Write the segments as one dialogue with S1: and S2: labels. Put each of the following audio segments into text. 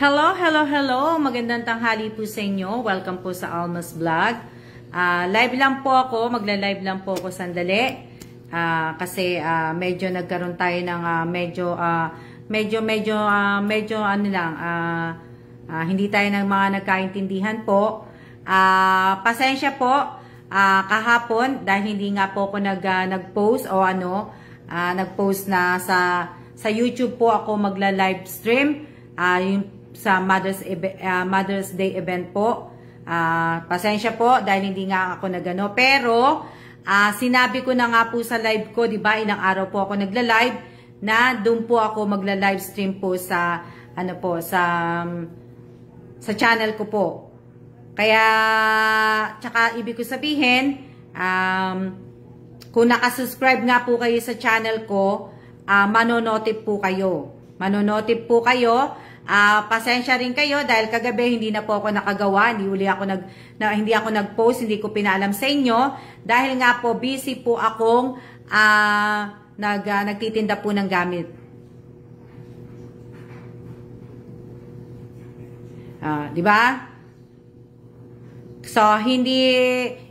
S1: Hello, hello, hello. Magandang tanghali po sa inyo. Welcome po sa Almas Vlog. Uh, live lang po ako. Magla-live lang po ako sandali. Uh, kasi uh, medyo nagkaroon tayo ng uh, medyo, uh, medyo, medyo, uh, medyo ano lang, uh, uh, hindi tayo ng mga nagkaintindihan po. Uh, pasensya po. Uh, kahapon, dahil hindi nga po ako nag, uh, nag-post o ano, uh, nag-post na sa, sa YouTube po ako magla-live stream. Uh, yung sa Mother's, uh, Mother's Day event po. Uh, pasensya po dahil hindi nga ako nagano. Pero uh, sinabi ko na nga po sa live ko, di ba, ilang araw po ako nagla-live na doon po ako magla-live stream po sa ano po sa um, sa channel ko po. Kaya tsaka ibig ko sabihin um, kung nakasubscribe nga po kayo sa channel ko, uh, manonotip po kayo. Manonotip po kayo Uh, pasensya rin kayo dahil kagabi hindi na po ako nakagawa, hindi uli ako nag na, hindi ako nag-post, hindi ko pinalam sa inyo dahil nga po busy po akong uh, nag uh, nagtitinda po ng gamit. Uh, di ba? So hindi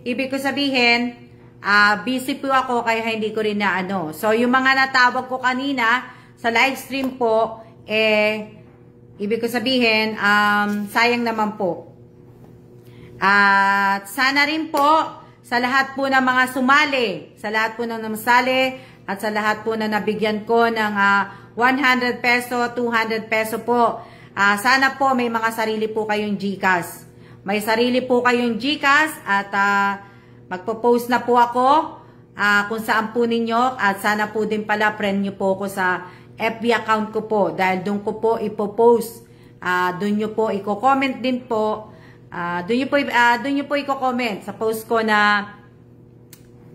S1: ibig ko sabihin uh, busy po ako kaya hindi ko rin na ano. So yung mga natawag ko kanina sa live stream po eh Ibig ko sabihin, um, sayang naman po. At sana rin po sa lahat po ng mga sumali, sa lahat po ng namasali, at sa lahat po na nabigyan ko ng uh, ah, 100 peso, 200 peso po, uh, sana po may mga sarili po kayong GCash. May sarili po kayong GCash at uh, magpo-post na po ako uh, kung saan po ninyo at sana po din pala friend niyo po ako sa FB account ko po dahil doon ko po ipopost. Uh, doon nyo po i-comment din po. Uh, doon nyo po, uh, doon nyo po i-comment sa post ko na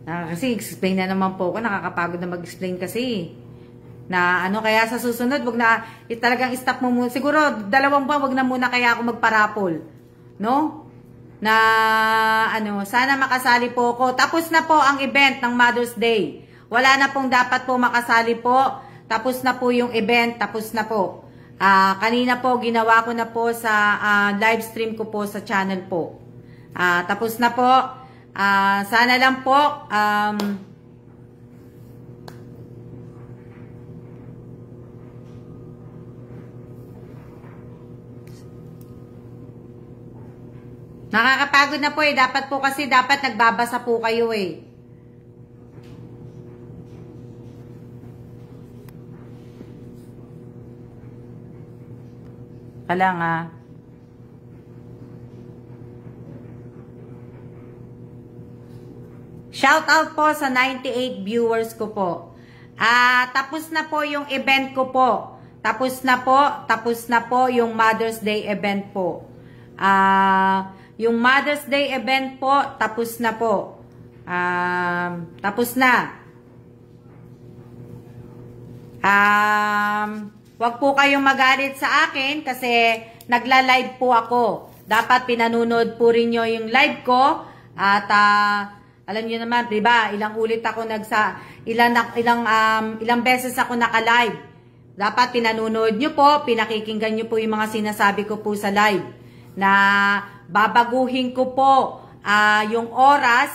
S1: uh, kasi explain na naman po ako. Nakakapagod na mag-explain kasi. Na ano kaya sa susunod, wag na eh, talagang stop mo muna. Siguro dalawang buwan wag na muna kaya ako magparapol. No? Na ano, sana makasali po ako. Tapos na po ang event ng Mother's Day. Wala na pong dapat po makasali po tapos na po yung event, tapos na po. Uh, kanina po, ginawa ko na po sa uh, live stream ko po sa channel po. Uh, tapos na po. Uh, sana lang po, um, Nakakapagod na po eh. Dapat po kasi dapat nagbabasa po kayo eh. Kala nga, Shout out po sa 98 viewers ko po. Ah, tapos na po yung event ko po. Tapos na po, tapos na po yung Mother's Day event po. Ah, yung Mother's Day event po, tapos na po. Um, tapos na. Um, Huwag po kayong magalit sa akin kasi nagla-live po ako. Dapat pinanunod po rin nyo yung live ko. At uh, alam niyo naman, 'di ba? Ilang ulit ako nagsa ilang ilang um, ilang beses ako naka-live. Dapat pinanunod niyo po, pinakikinggan niyo po yung mga sinasabi ko po sa live na babaguhin ko po uh, yung oras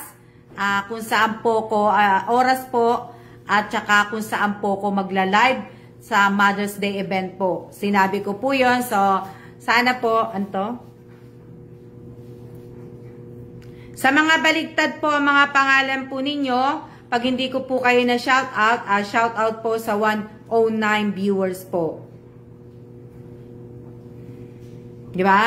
S1: uh, kung saan po ko uh, oras po at saka kung saan po ko magla-live sa Mother's Day event po. Sinabi ko po yon So, sana po, anto? Sa mga baligtad po, mga pangalan po ninyo, pag hindi ko po kayo na shout out, uh, ah, shout out po sa 109 viewers po. Di ba?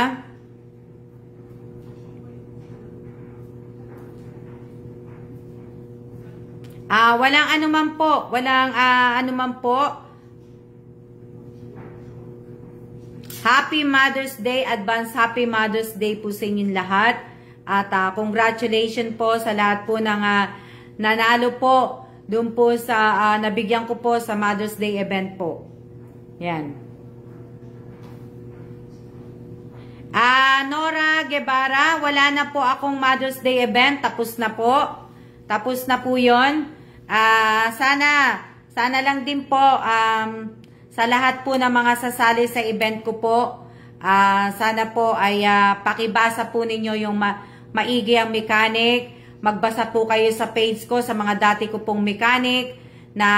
S1: Ah, uh, walang anuman po, walang uh, anuman po. Happy Mother's Day, advance Happy Mother's Day po sa inyong lahat. At uh, congratulations po sa lahat po ng uh, nanalo po doon po sa uh, nabigyan ko po sa Mother's Day event po. Yan. Ah, uh, Nora Guevara, wala na po akong Mother's Day event. Tapos na po. Tapos na po yon. Ah, uh, sana, sana lang din po, um, sa lahat po ng mga sasali sa event ko po, uh, sana po ay uh, pakibasa po ninyo yung ma maigi ang mechanic. Magbasa po kayo sa page ko sa mga dati ko pong mechanic na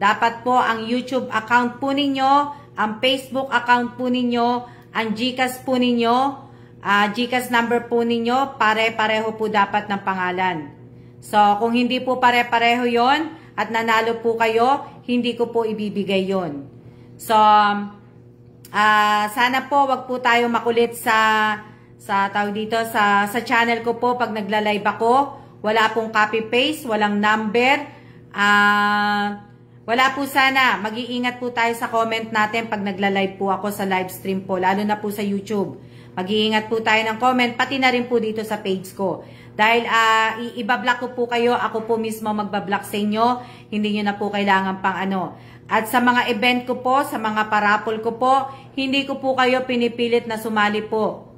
S1: dapat po ang YouTube account po ninyo, ang Facebook account po ninyo, ang GCash po ninyo, uh, GCash number po ninyo, pare-pareho po dapat ng pangalan. So, kung hindi po pare-pareho yon at nanalo po kayo, hindi ko po ibibigay yon. So, uh, sana po wag po tayo makulit sa sa tao dito sa sa channel ko po pag nagla-live ako. Wala pong copy paste, walang number. Ah uh, wala po sana. Mag-iingat po tayo sa comment natin pag nagla-live po ako sa live stream po, lalo na po sa YouTube. Mag-iingat po tayo ng comment, pati na rin po dito sa page ko. Dahil uh, ibablock ko po kayo, ako po mismo magbablock sa inyo. Hindi nyo na po kailangan pang ano. At sa mga event ko po, sa mga parapol ko po, hindi ko po kayo pinipilit na sumali po.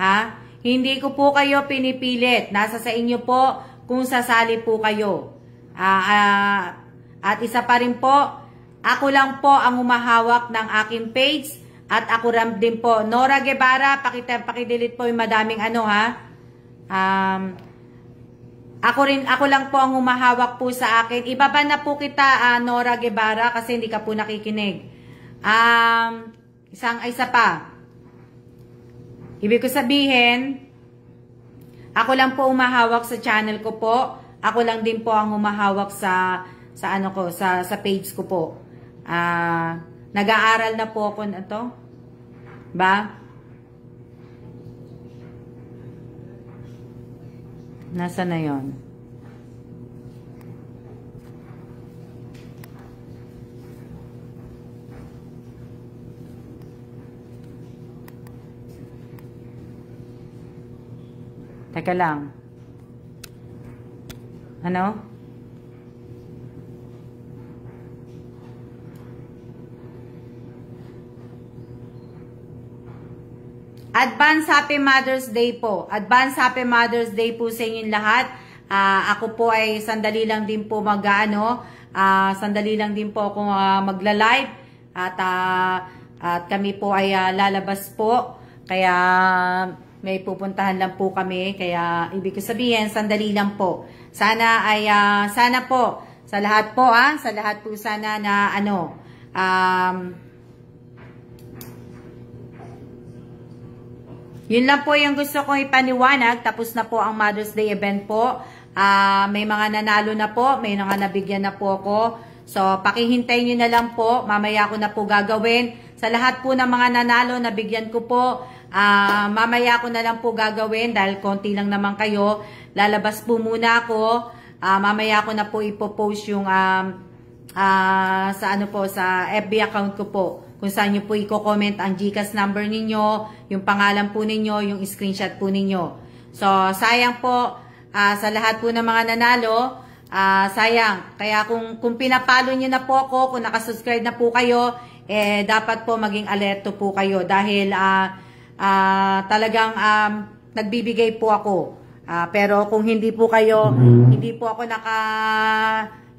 S1: Ha? Hindi ko po kayo pinipilit. Nasa sa inyo po kung sasali po kayo. Uh, uh, at isa pa rin po, ako lang po ang humahawak ng aking page at ako ram din po. Nora Guevara, pakita, pakidelete po yung madaming ano ha. Um, ako rin, ako lang po ang humahawak po sa akin. Ibaba na po kita, uh, Nora Guevara, kasi hindi ka po nakikinig. Um, isang isa pa. Ibig ko sabihin, ako lang po humahawak sa channel ko po. Ako lang din po ang humahawak sa sa ano ko, sa sa page ko po. Ah, uh, nag-aaral na po ako nito. Ba? Nasa na yon? Teka lang. Ano? Advance Happy Mother's Day po. Advance Happy Mother's Day po sa inyong lahat. Uh, ako po ay sandali lang din po mag ano, uh, ah, sandali lang din po ako uh, magla-live at uh, at kami po ay uh, lalabas po. Kaya may pupuntahan lang po kami kaya ibig ko sabihin sandali lang po. Sana ay uh, sana po sa lahat po ah, sa lahat po sana na ano um Yun lang po yung gusto kong ipaniwanag. Tapos na po ang Mother's Day event po. Uh, may mga nanalo na po. May mga nabigyan na po ako. So, pakihintay nyo na lang po. Mamaya ko na po gagawin. Sa lahat po ng mga nanalo, nabigyan ko po. Uh, mamaya ko na lang po gagawin dahil konti lang naman kayo. Lalabas po muna ako. Uh, mamaya ko na po ipopost yung um, uh, sa ano po sa FB account ko po kung saan nyo po i-comment ang GCAS number ninyo, yung pangalan po ninyo, yung screenshot po ninyo. So, sayang po uh, sa lahat po ng mga nanalo, uh, sayang. Kaya kung, kung pinapalo nyo na po ako, kung nakasubscribe na po kayo, eh, dapat po maging alerto po kayo dahil uh, uh, talagang um, nagbibigay po ako. Uh, pero kung hindi po kayo, mm-hmm. hindi po ako naka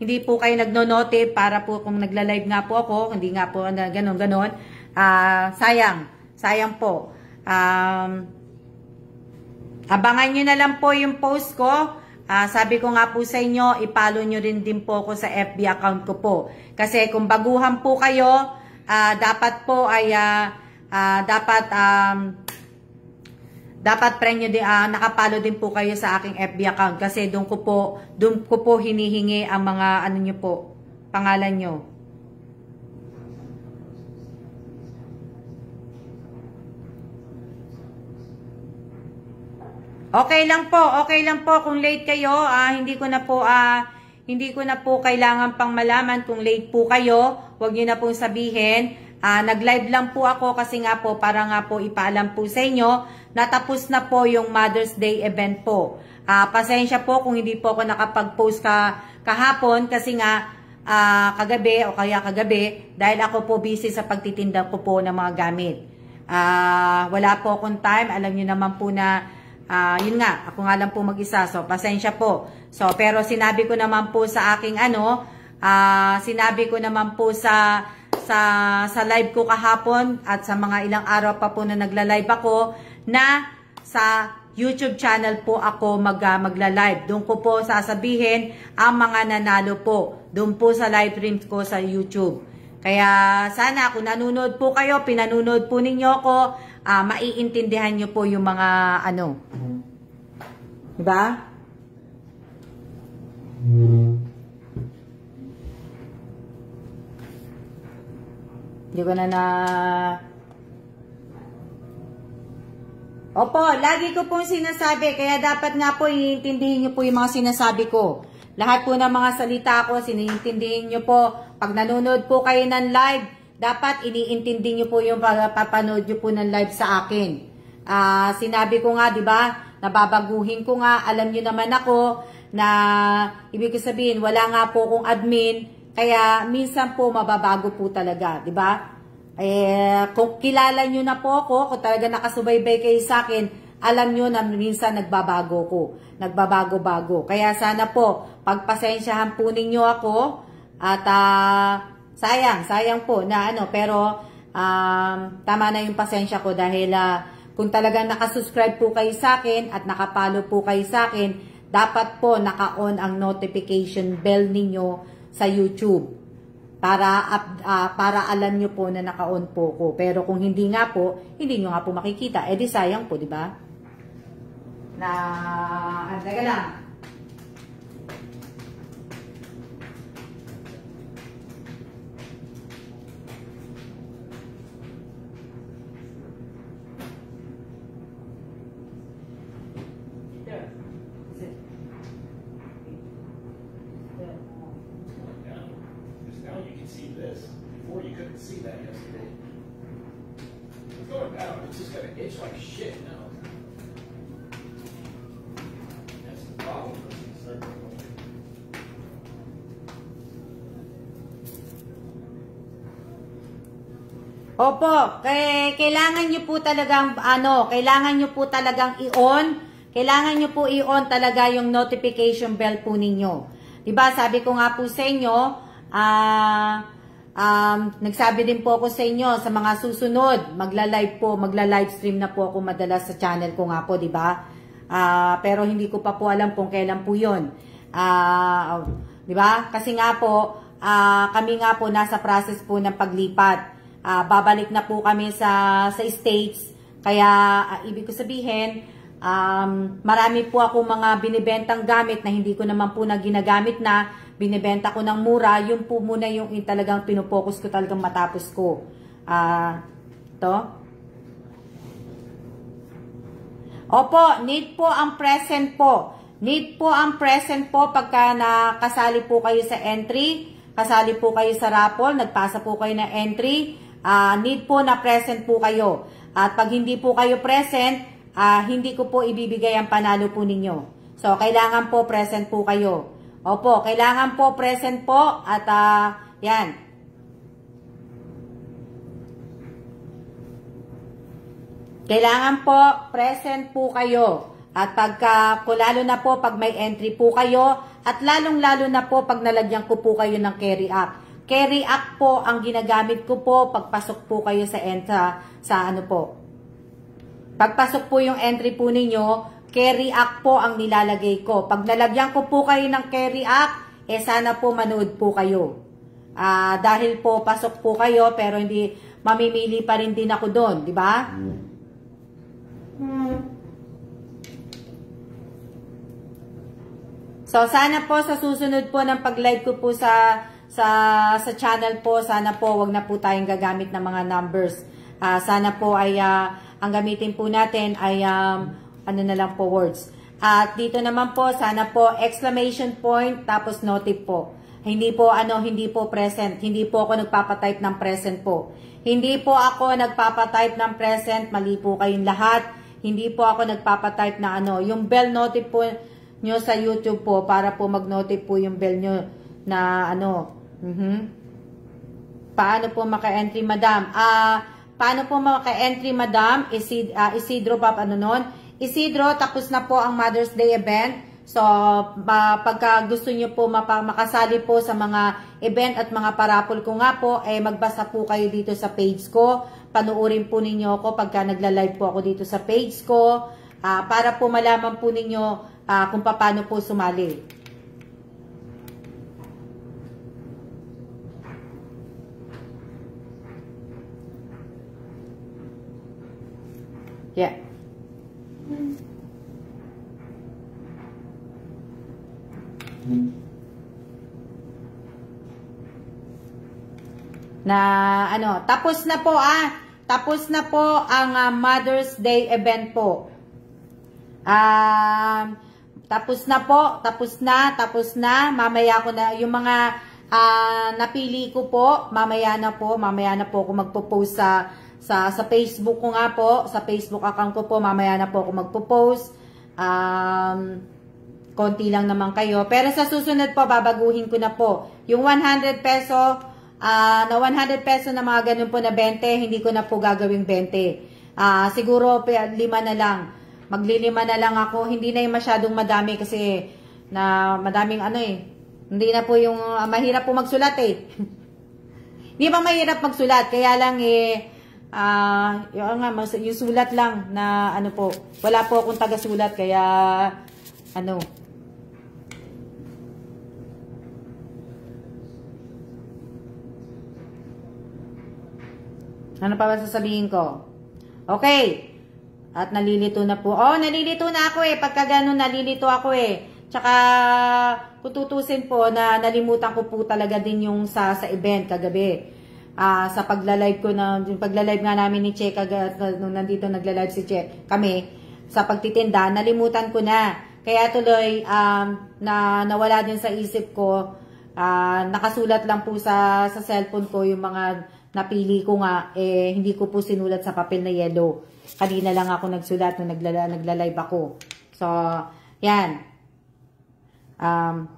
S1: hindi po kayo nagnonote para po kung nagla-live nga po ako, hindi nga po ganon-ganon, uh, ah, sayang, sayang po. Um, abangan nyo na lang po yung post ko. Uh, sabi ko nga po sa inyo, ipalo nyo rin din po ako sa FB account ko po. Kasi kung baguhan po kayo, uh, dapat po ay, uh, uh, dapat um, dapat friend nyo din, uh, nakapalo din po kayo sa aking FB account kasi doon ko po, doon ko po hinihingi ang mga ano nyo po, pangalan nyo. Okay lang po, okay lang po kung late kayo, uh, hindi ko na po, uh, hindi ko na po kailangan pang malaman kung late po kayo, huwag nyo na pong sabihin. Uh, Nag-live lang po ako kasi nga po para nga po ipaalam po sa inyo natapos na po yung Mother's Day event po. Uh, pasensya po kung hindi po ako nakapag-post ka, kahapon kasi nga uh, kagabi o kaya kagabi dahil ako po busy sa pagtitinda ko po ng mga gamit. Uh, wala po akong time. Alam nyo naman po na uh, yun nga, ako nga lang po mag-isa. So, pasensya po. So, pero sinabi ko naman po sa aking ano, uh, sinabi ko naman po sa sa sa live ko kahapon at sa mga ilang araw pa po na nagla-live ako na sa YouTube channel po ako mag, uh, magla-live. Doon ko po sasabihin ang mga nanalo po. Doon po sa live stream ko sa YouTube. Kaya sana kung nanonood po kayo, pinanonood po ninyo ako, uh, maiintindihan nyo po yung mga ano. Diba? Hindi ko na na Opo, lagi ko pong sinasabi, kaya dapat nga po iintindihin nyo po yung mga sinasabi ko. Lahat po ng mga salita ko, siniintindihin nyo po. Pag nanonood po kayo ng live, dapat iniintindi nyo po yung papanood nyo po ng live sa akin. Uh, sinabi ko nga, di ba, nababaguhin ko nga, alam nyo naman ako na ibig ko sabihin, wala nga po kong admin, kaya minsan po mababago po talaga, di ba? Eh, kung kilala nyo na po ako, kung talaga nakasubaybay kayo sa akin, alam nyo na minsan nagbabago ko. Nagbabago-bago. Kaya sana po, pagpasensyahan po ninyo ako. At uh, sayang, sayang po na ano. Pero um, tama na yung pasensya ko dahil uh, kung talaga nakasubscribe po kayo sa akin at nakapalo po kayo sa akin, dapat po naka-on ang notification bell ninyo sa YouTube para up, uh, para alam niyo po na naka-on po ko. Pero kung hindi nga po, hindi niyo nga po makikita. Eh di sayang po, di ba? Na, ang ah, teka lang. see that yesterday. It's going down. It's just going to itch like shit now. That's the problem with the circle. Opo, kay, kailangan nyo po talagang, ano, kailangan nyo po talagang i-on. Kailangan nyo po i-on talaga yung notification bell po ninyo. Diba, sabi ko nga po sa inyo, ah, uh, Um, nagsabi din po ako sa inyo sa mga susunod, magla-live po, magla-live stream na po ako madalas sa channel ko nga po, 'di ba? Uh, pero hindi ko pa po alam kung kailan po 'yon. Uh, ah, 'di ba? Kasi nga po, uh, kami nga po nasa process po ng paglipat. Uh, babalik na po kami sa sa states. Kaya uh, ibig ko sabihin, Um, marami po ako mga binibentang gamit na hindi ko naman po na ginagamit na binibenta ko ng mura. Yun po muna yung, yung talagang pinupocus ko talagang matapos ko. Ah, uh, to. Opo, need po ang present po. Need po ang present po pagka nakasali po kayo sa entry, kasali po kayo sa raffle, nagpasa po kayo ng entry, uh, need po na present po kayo. At pag hindi po kayo present, uh, hindi ko po ibibigay ang panalo po ninyo. So, kailangan po present po kayo. Opo, kailangan po present po at uh, yan. Kailangan po present po kayo. At pagka, ko lalo na po pag may entry po kayo, at lalong-lalo na po pag nalagyan ko po kayo ng carry up. Carry up po ang ginagamit ko po pagpasok po kayo sa entra, sa ano po, Pagpasok po yung entry po ninyo, carry act po ang nilalagay ko. Pag nalagyan ko po kayo ng carry act, eh sana po manood po kayo. Uh, dahil po pasok po kayo pero hindi mamimili pa rin din ako doon, di ba? So sana po sa susunod po ng pag-live ko po sa sa sa channel po, sana po wag na po tayong gagamit ng mga numbers Uh, sana po ay uh, ang gamitin po natin ay um, ano na lang po words. At dito naman po, sana po exclamation point tapos notive po. Hindi po ano, hindi po present. Hindi po ako nagpapatype ng present po. Hindi po ako nagpapatype ng present. Mali po kayong lahat. Hindi po ako nagpapatype na ano. Yung bell notive po nyo sa YouTube po para po mag-notive po yung bell nyo na ano. Mm -hmm. Paano po maka-entry, madam? Ah... Uh, Paano po maka-entry, madam? Isid uh, ah, Isidro pa, ano nun? Isidro, tapos na po ang Mother's Day event. So, uh, pagka gusto niyo po makasali po sa mga event at mga parapol ko nga po, eh, magbasa po kayo dito sa page ko. Panuurin po ninyo ako pagka nagla-live po ako dito sa page ko uh, para po malaman po ninyo uh, kung paano po sumali. Yeah. Na ano, tapos na po ah. Tapos na po ang uh, Mother's Day event po. Um uh, tapos na po, tapos na, tapos na. Mamaya ko na yung mga uh, napili ko po, mamaya na po, mamaya na po ako magpo-post sa sa, sa Facebook ko nga po, sa Facebook account ko po, mamaya na po ako magpo-post. Um, konti lang naman kayo. Pero sa susunod po, babaguhin ko na po. Yung 100 peso, uh, na 100 peso na mga ganun po na 20, hindi ko na po gagawing 20. Uh, ah, siguro, 5 na lang. Maglilima na lang ako. Hindi na yung masyadong madami kasi na madaming ano eh. Hindi na po yung, uh, mahirap po magsulat eh. Hindi ba mahirap magsulat? Kaya lang eh, Ah, uh, yung, nga, mas, yung sulat lang na ano po. Wala po akong taga-sulat kaya ano. Ano pa ba sasabihin ko? Okay. At nalilito na po. Oh, nalilito na ako eh. Pagka ganun, nalilito ako eh. Tsaka, kututusin po na nalimutan ko po talaga din yung sa, sa event kagabi uh, sa pagla-live ko na pagla-live nga namin ni Che kag nung nandito nagla-live si Che kami sa pagtitinda nalimutan ko na kaya tuloy um, na nawala din sa isip ko uh, nakasulat lang po sa sa cellphone ko yung mga napili ko nga eh hindi ko po sinulat sa papel na yellow kanina lang ako nagsulat nung naglala, nagla-live ako so yan um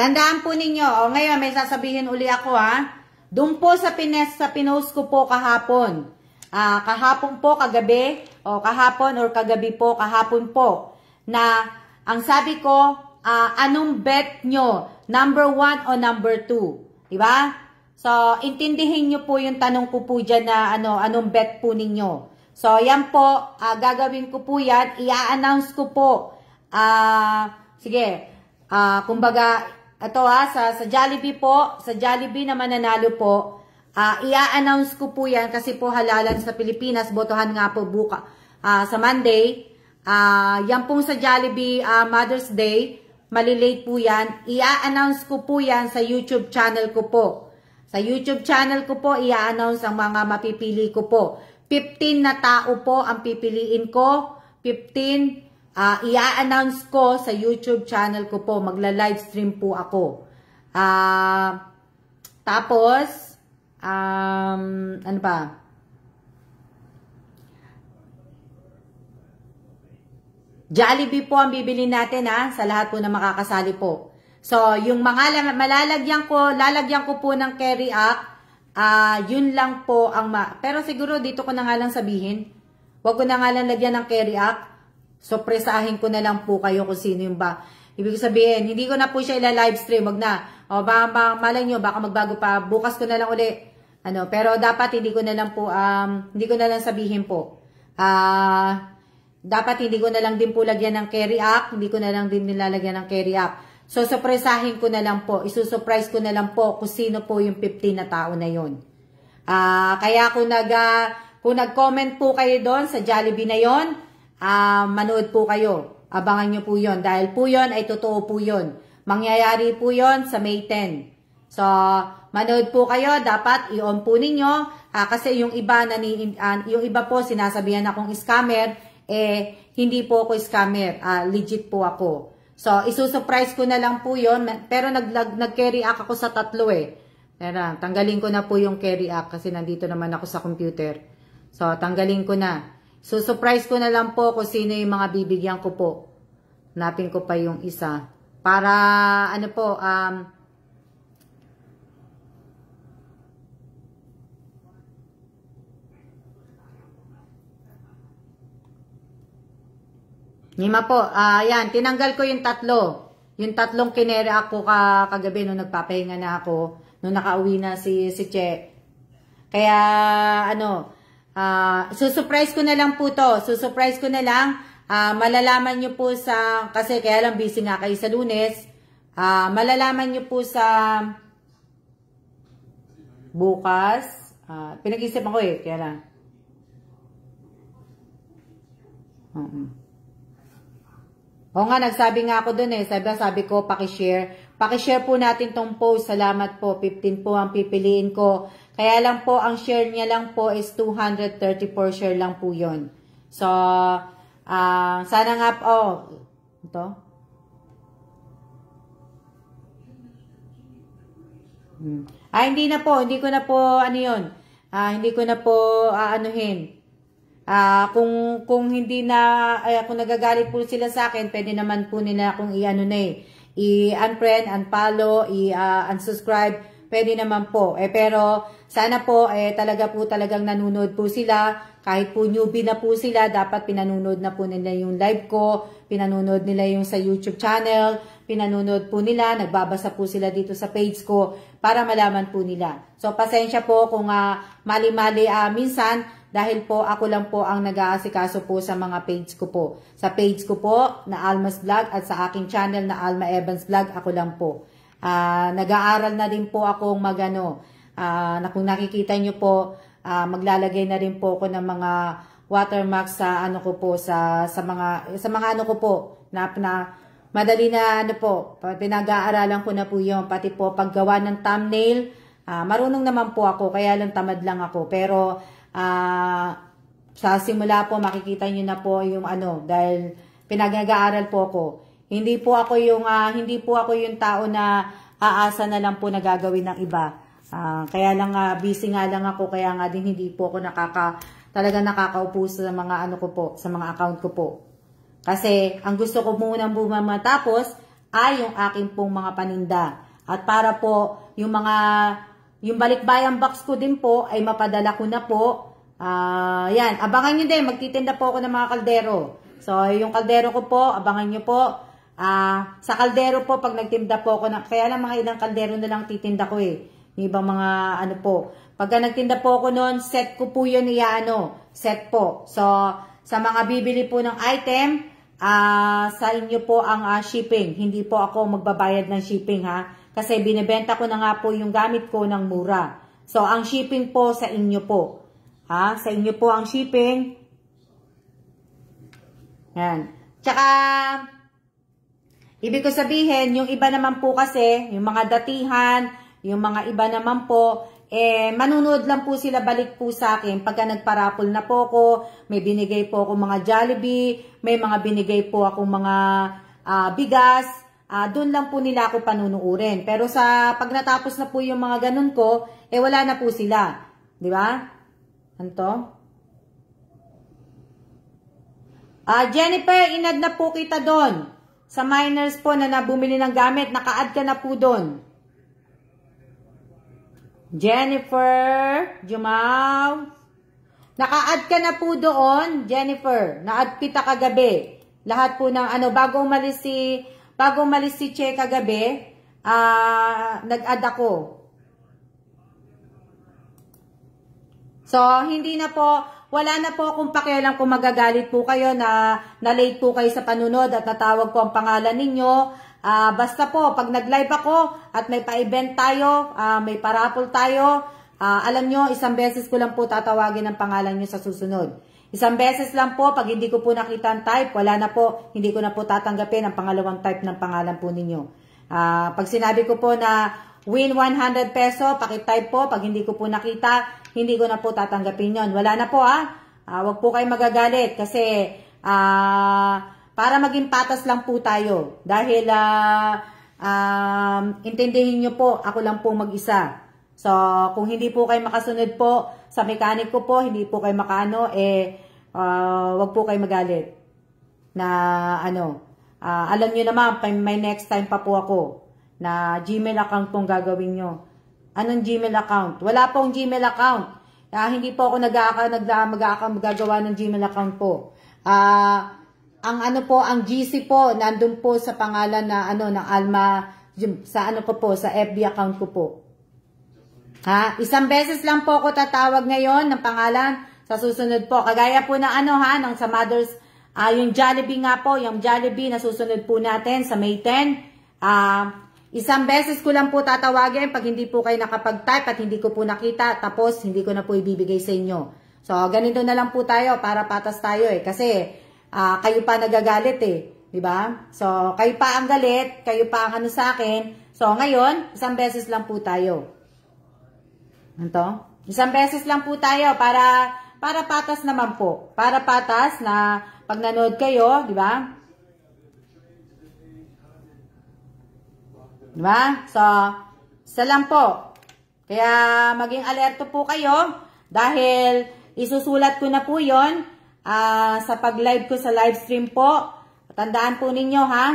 S1: Tandaan po ninyo, oh, ngayon may sasabihin uli ako ha. Doon po sa, pines, sa pinost ko po kahapon. Ah, kahapon po, kagabi, o kahapon or kagabi po, kahapon po. Na ang sabi ko, uh, anong bet nyo? Number 1 o number 2? di ba So, intindihin niyo po yung tanong ko po dyan na ano, anong bet po ninyo. So, yan po, uh, gagawin ko po yan. I-announce ko po. ah, sige, ah, kumbaga, ito ha, sa, sa Jollibee po, sa Jollibee na mananalo po, uh, ah, i announce ko po yan kasi po halalan sa Pilipinas, botohan nga po buka uh, sa Monday. Uh, yan pong sa Jollibee uh, Mother's Day, malilate po yan. i announce ko po yan sa YouTube channel ko po. Sa YouTube channel ko po, ia-announce ang mga mapipili ko po. 15 na tao po ang pipiliin ko. 15 uh, i-announce ko sa YouTube channel ko po. magla livestream po ako. Uh, tapos, um, ano ba? Jollibee po ang bibili natin ha, sa lahat po na makakasali po. So, yung mga malalagyan ko, lalagyan ko po ng carry up, uh, ah, yun lang po ang ma... Pero siguro dito ko na nga lang sabihin, wag ko na nga lang lagyan ng carry up, Sopresahin ko na lang po kayo kung sino yung ba. Ibig sabihin, hindi ko na po siya ila-live stream. Wag na. O, baka, baka, malay nyo, baka magbago pa. Bukas ko na lang uli. Ano, pero dapat hindi ko na lang po, um, hindi ko na lang sabihin po. Ah, uh, dapat hindi ko na lang din po lagyan ng carry up. Hindi ko na lang din nilalagyan ng carry up. So, surprisahin ko na lang po. Isusurprise ko na lang po kung sino po yung 15 na tao na yon. Ah, uh, kaya kung nag, uh, kung nag-comment po kayo doon sa Jollibee na yon, uh, manood po kayo. Abangan nyo po yon dahil po yon ay totoo po yon. Mangyayari po yon sa May 10. So, manood po kayo. Dapat i-on po ninyo uh, kasi yung iba, nani, uh, ah, yung iba po sinasabihan akong scammer, eh hindi po ako scammer. Uh, legit po ako. So, isusurprise ko na lang po yon Pero nag-carry nag act ako sa tatlo eh. Tera, tanggalin ko na po yung carry act kasi nandito naman ako sa computer. So, tanggalin ko na. So, surprise ko na lang po kung sino yung mga bibigyan ko po. Napin ko pa yung isa. Para, ano po, um, Nima po. Uh, yan, tinanggal ko yung tatlo. Yung tatlong kinere ako ka, kagabi nung nagpapahinga na ako. Nung nakauwi na si, si Che. Kaya, ano, Uh, susurprise ko na lang po to. Susurprise ko na lang. Uh, malalaman nyo po sa, kasi kaya lang busy nga kayo sa lunes. Uh, malalaman nyo po sa bukas. Uh, Pinag-isip ako eh, kaya lang. Uh -uh. Oo nga, nagsabi nga ako dun eh. Sabi, sabi ko, pakishare. Pakishare po natin tong post. Salamat po. 15 po ang pipiliin ko. Kaya lang po, ang share niya lang po is 234 share lang po yon So, uh, sana nga po. Oh, ito. Hmm. Ah, hindi na po. Hindi ko na po, ano yun. Ah, hindi ko na po aanuhin. Ah, uh, Ah, kung kung hindi na eh, kung nagagalit po sila sa akin, pwede naman po nila kung iano na eh i-unfriend, unfollow, i-unsubscribe, pwede naman po. Eh, pero sana po eh, talaga po talagang nanunod po sila. Kahit po newbie na po sila, dapat pinanunod na po nila yung live ko, pinanunod nila yung sa YouTube channel, pinanunod po nila, nagbabasa po sila dito sa page ko para malaman po nila. So pasensya po kung uh, mali-mali uh, minsan dahil po ako lang po ang nag-aasikaso po sa mga page ko po. Sa page ko po na Alma's Vlog at sa aking channel na Alma Evans Vlog, ako lang po. Uh, nag-aaral na din po akong magano, uh, na kung nakikita nyo po, uh, maglalagay na rin po ako ng mga watermark sa ano ko po sa sa mga sa mga ano ko po na, na madali na ano po pinag-aaralan ko na po 'yon pati po paggawa ng thumbnail uh, marunong naman po ako kaya lang tamad lang ako pero Uh, sa simula po makikita nyo na po yung ano dahil pinag-aaral po ako. Hindi po ako yung uh, hindi po ako yung tao na aasa na lang po nagagawin ng iba. Uh, kaya lang uh, busy nga lang ako kaya nga din hindi po ako nakaka talaga nakakaupo sa mga ano ko po, sa mga account ko po. Kasi ang gusto ko muna bumamatapos ay yung aking pong mga paninda. At para po yung mga yung balikbayang box ko din po ay mapadala ko na po. Uh, yan, abangan nyo din. Magtitinda po ako ng mga kaldero. So, yung kaldero ko po, abangan nyo po. Uh, sa kaldero po, pag nagtinda po ako, na, kaya lang mga ilang kaldero na lang titinda ko eh. Yung ibang mga ano po. Pagka nagtinda po ako noon, set ko po yun niya ano. Set po. So, sa mga bibili po ng item, uh, ah, sa inyo po ang uh, shipping. Hindi po ako magbabayad ng shipping ha. Kasi binebenta ko na nga po yung gamit ko ng mura. So, ang shipping po sa inyo po. Ha? Sa inyo po ang shipping. Yan. Tsaka, ibig ko sabihin, yung iba naman po kasi, yung mga datihan, yung mga iba naman po, eh, manunood lang po sila balik po sa akin. Pagka nagparapol na po ko, may binigay po ako mga Jollibee, may mga binigay po ako mga uh, bigas, uh, ah, doon lang po nila ako panunuurin. Pero sa pag natapos na po yung mga ganun ko, eh wala na po sila. Di ba? Ano to? Uh, ah, Jennifer, inad na po kita doon. Sa miners po na nabumili ng gamit, naka-add ka na po doon. Jennifer, Jumaw. Naka-add ka na po doon, Jennifer. Na-add kita kagabi. Lahat po ng ano, bago umalis si Bago umalis si Che kagabi, uh, nag-add ako. So, hindi na po, wala na po akong pakialam kung magagalit po kayo na, na late po kayo sa panunod at natawag ko ang pangalan ninyo. Uh, basta po, pag nag-live ako at may pa-event tayo, uh, may parapol tayo, uh, alam nyo, isang beses ko lang po tatawagin ang pangalan nyo sa susunod. Isang beses lang po, pag hindi ko po nakita ang type, wala na po, hindi ko na po tatanggapin ang pangalawang type ng pangalan po ninyo. Uh, pag sinabi ko po na win 100 peso, pakitype po, pag hindi ko po nakita, hindi ko na po tatanggapin yon. Wala na po ah, uh, wag po kayo magagalit kasi uh, para maging patas lang po tayo. Dahil uh, um, intindihin nyo po, ako lang po mag-isa. So, kung hindi po kayo makasunod po sa mechanic ko po, hindi po kayo makano, eh, uh, wag po kayo magalit. Na, ano, uh, alam nyo naman, may next time pa po ako na Gmail account pong gagawin nyo. Anong Gmail account? Wala pong Gmail account. Uh, hindi po ako nag-aaka, ng Gmail account po. Ah, uh, ang ano po, ang GC po, nandun po sa pangalan na ano, ng Alma, sa ano ko po, sa FB account ko po. Ha? Isang beses lang po ako tatawag ngayon ng pangalan sa susunod po. Kagaya po ng ano ha, ng sa Mother's, uh, yung Jollibee nga po, yung Jollibee na susunod po natin sa May 10. Uh, ah, isang beses ko lang po tatawagin pag hindi po kayo nakapag-type at hindi ko po nakita, tapos hindi ko na po ibibigay sa inyo. So, ganito na lang po tayo para patas tayo eh. Kasi, uh, kayo pa nagagalit eh. 'di ba? So, kayo pa ang galit, kayo pa ang ano sa akin. So, ngayon, isang beses lang po tayo. Ito. Isang beses lang po tayo para para patas naman po. Para patas na pag nanood kayo, di ba? Di ba? So, isa po. Kaya maging alerto po kayo dahil isusulat ko na po 'yon uh, ah, sa pag-live ko sa live stream po. Tandaan po ninyo ha.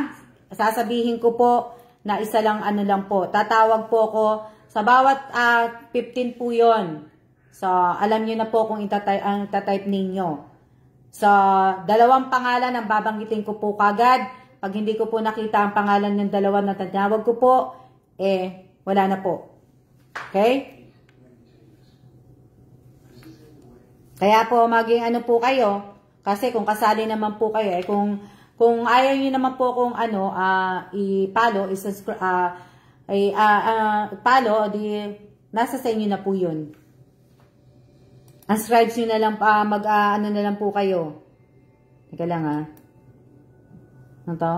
S1: Sasabihin ko po na isa lang ano lang po. Tatawag po ako sa bawat uh, ah, 15 po yon. So, alam nyo na po kung itatay, ang itatype ninyo. So, dalawang pangalan ang babanggitin ko po kagad. Pag hindi ko po nakita ang pangalan ng dalawa na tatawag ko po, eh, wala na po. Okay? Kaya po, maging ano po kayo, kasi kung kasali naman po kayo, eh, kung, kung ayaw nyo naman po kung ano, uh, ah, ipalo, isubscribe, uh, ah, ay uh, uh, palo, di nasa sa inyo na po yun. Ang scribes nyo na lang, uh, mag, uh, na lang po kayo. Teka lang ah. Ano to?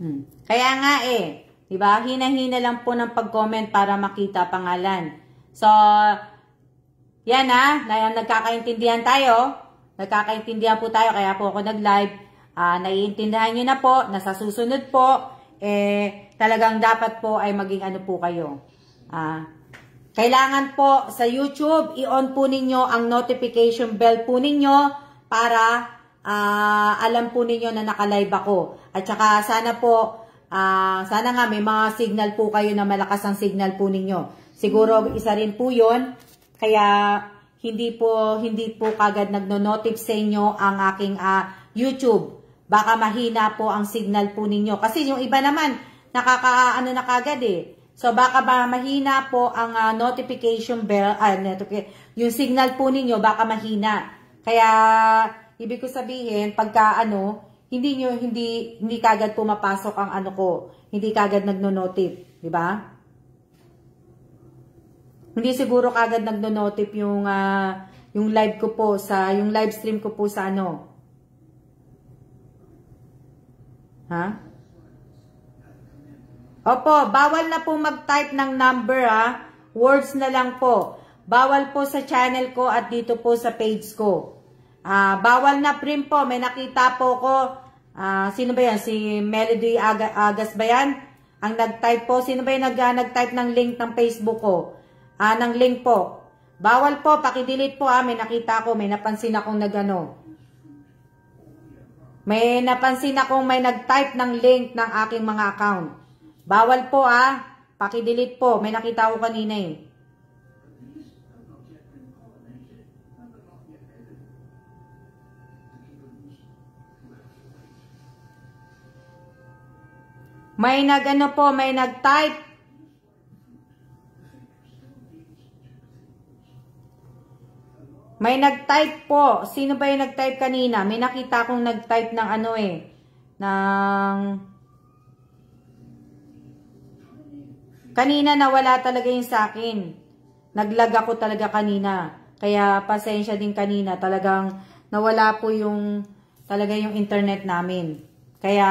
S1: Hmm. Kaya nga eh, diba? ba? Hinahina lang po ng pag-comment para makita pangalan. So, 'yan ah, na, nagkakaintindihan tayo. Nagkakaintindihan po tayo kaya po ako nag-live. Ah, naiintindihan niyo na po nasa susunod po eh talagang dapat po ay maging ano po kayo. Ah, kailangan po sa YouTube i-on po ninyo ang notification bell po ninyo para uh, alam po ninyo na nakalive ako. At saka sana po, uh, sana nga may mga signal po kayo na malakas ang signal po ninyo. Siguro isa rin po yun. Kaya hindi po, hindi po kagad nagno-notif sa inyo ang aking uh, YouTube. Baka mahina po ang signal po ninyo. Kasi yung iba naman, nakakaano na kagad eh. So baka ba mahina po ang uh, notification bell, uh, notification, yung signal po ninyo baka mahina. Kaya Ibig ko sabihin, pagka ano, hindi nyo, hindi, hindi kagad pumapasok ang ano ko. Hindi kagad nagno-notif. Di ba? Hindi siguro kagad nagno-notif yung, uh, yung live ko po sa, yung live stream ko po sa ano. Ha? Opo, bawal na po mag-type ng number ha. Words na lang po. Bawal po sa channel ko at dito po sa page ko. Ah, bawal na print po. May nakita po ko. Ah, sino ba yan? Si Melody Ag Agas ba yan? Ang nag-type po. Sino ba yung nag, ah, type ng link ng Facebook ko? Ah, ng link po. Bawal po. Pakidelete po. Ah. May nakita ko. May napansin akong nagano. May napansin akong may nag-type ng link ng aking mga account. Bawal po ah. Pakidelete po. May nakita ko kanina eh. May nagano po, may nag-type. May nag-type po. Sino ba yung nag-type kanina? May nakita akong nag-type ng ano eh. Ng... Kanina nawala talaga yung sa akin. Naglag ako talaga kanina. Kaya pasensya din kanina. Talagang nawala po yung talaga yung internet namin. Kaya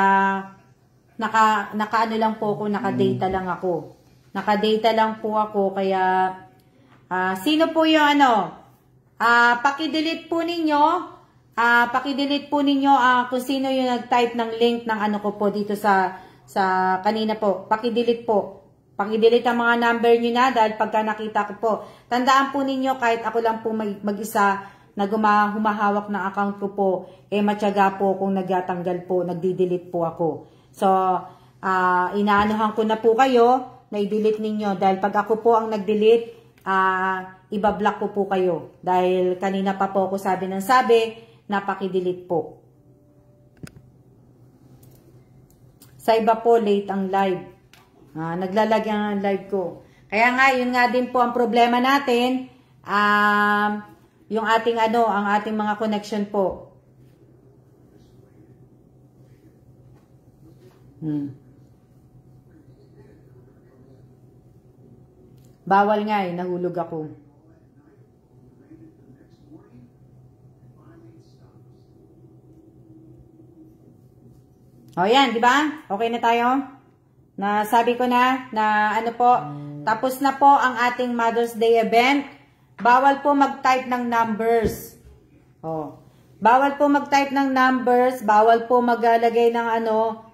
S1: naka, nakaano lang po ako, naka-data hmm. lang ako. Naka-data lang po ako, kaya, uh, sino po yung ano, Ah, uh, paki-delete po ninyo, Ah, uh, paki-delete po ninyo uh, kung sino yung nag-type ng link ng ano ko po dito sa, sa kanina po, Paki-delete po. Paki-delete ang mga number niyo na dahil pagka nakita ko po. Tandaan po ninyo kahit ako lang po mag-isa na humahawak ng account ko po, eh matyaga po kung nagtatanggal po, nagdi-delete po ako. So, uh, inaanuhan ko na po kayo na i-delete ninyo. Dahil pag ako po ang nag-delete, uh, ibablock ko po kayo. Dahil kanina pa po ako sabi ng sabi, napakidelete po. Sa iba po, late ang live. Uh, naglalagyan ang live ko. Kaya nga, yun nga din po ang problema natin. Um, uh, yung ating ano, ang ating mga connection po. Hmm. Bawal nga eh, nahulog ako. O oh, yan, di ba? Okay na tayo? Na sabi ko na na ano po, tapos na po ang ating Mother's Day event. Bawal po mag-type ng numbers. Oh. Bawal po mag-type ng numbers, bawal po maglalagay ng ano,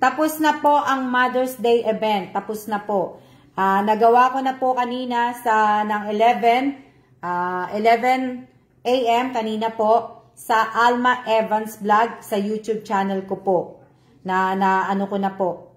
S1: Tapos na po ang Mother's Day event. Tapos na po. Uh, nagawa ko na po kanina sa ng 11, uh, 11 a.m. kanina po sa Alma Evans Vlog sa YouTube channel ko po. Na, na ano ko na po.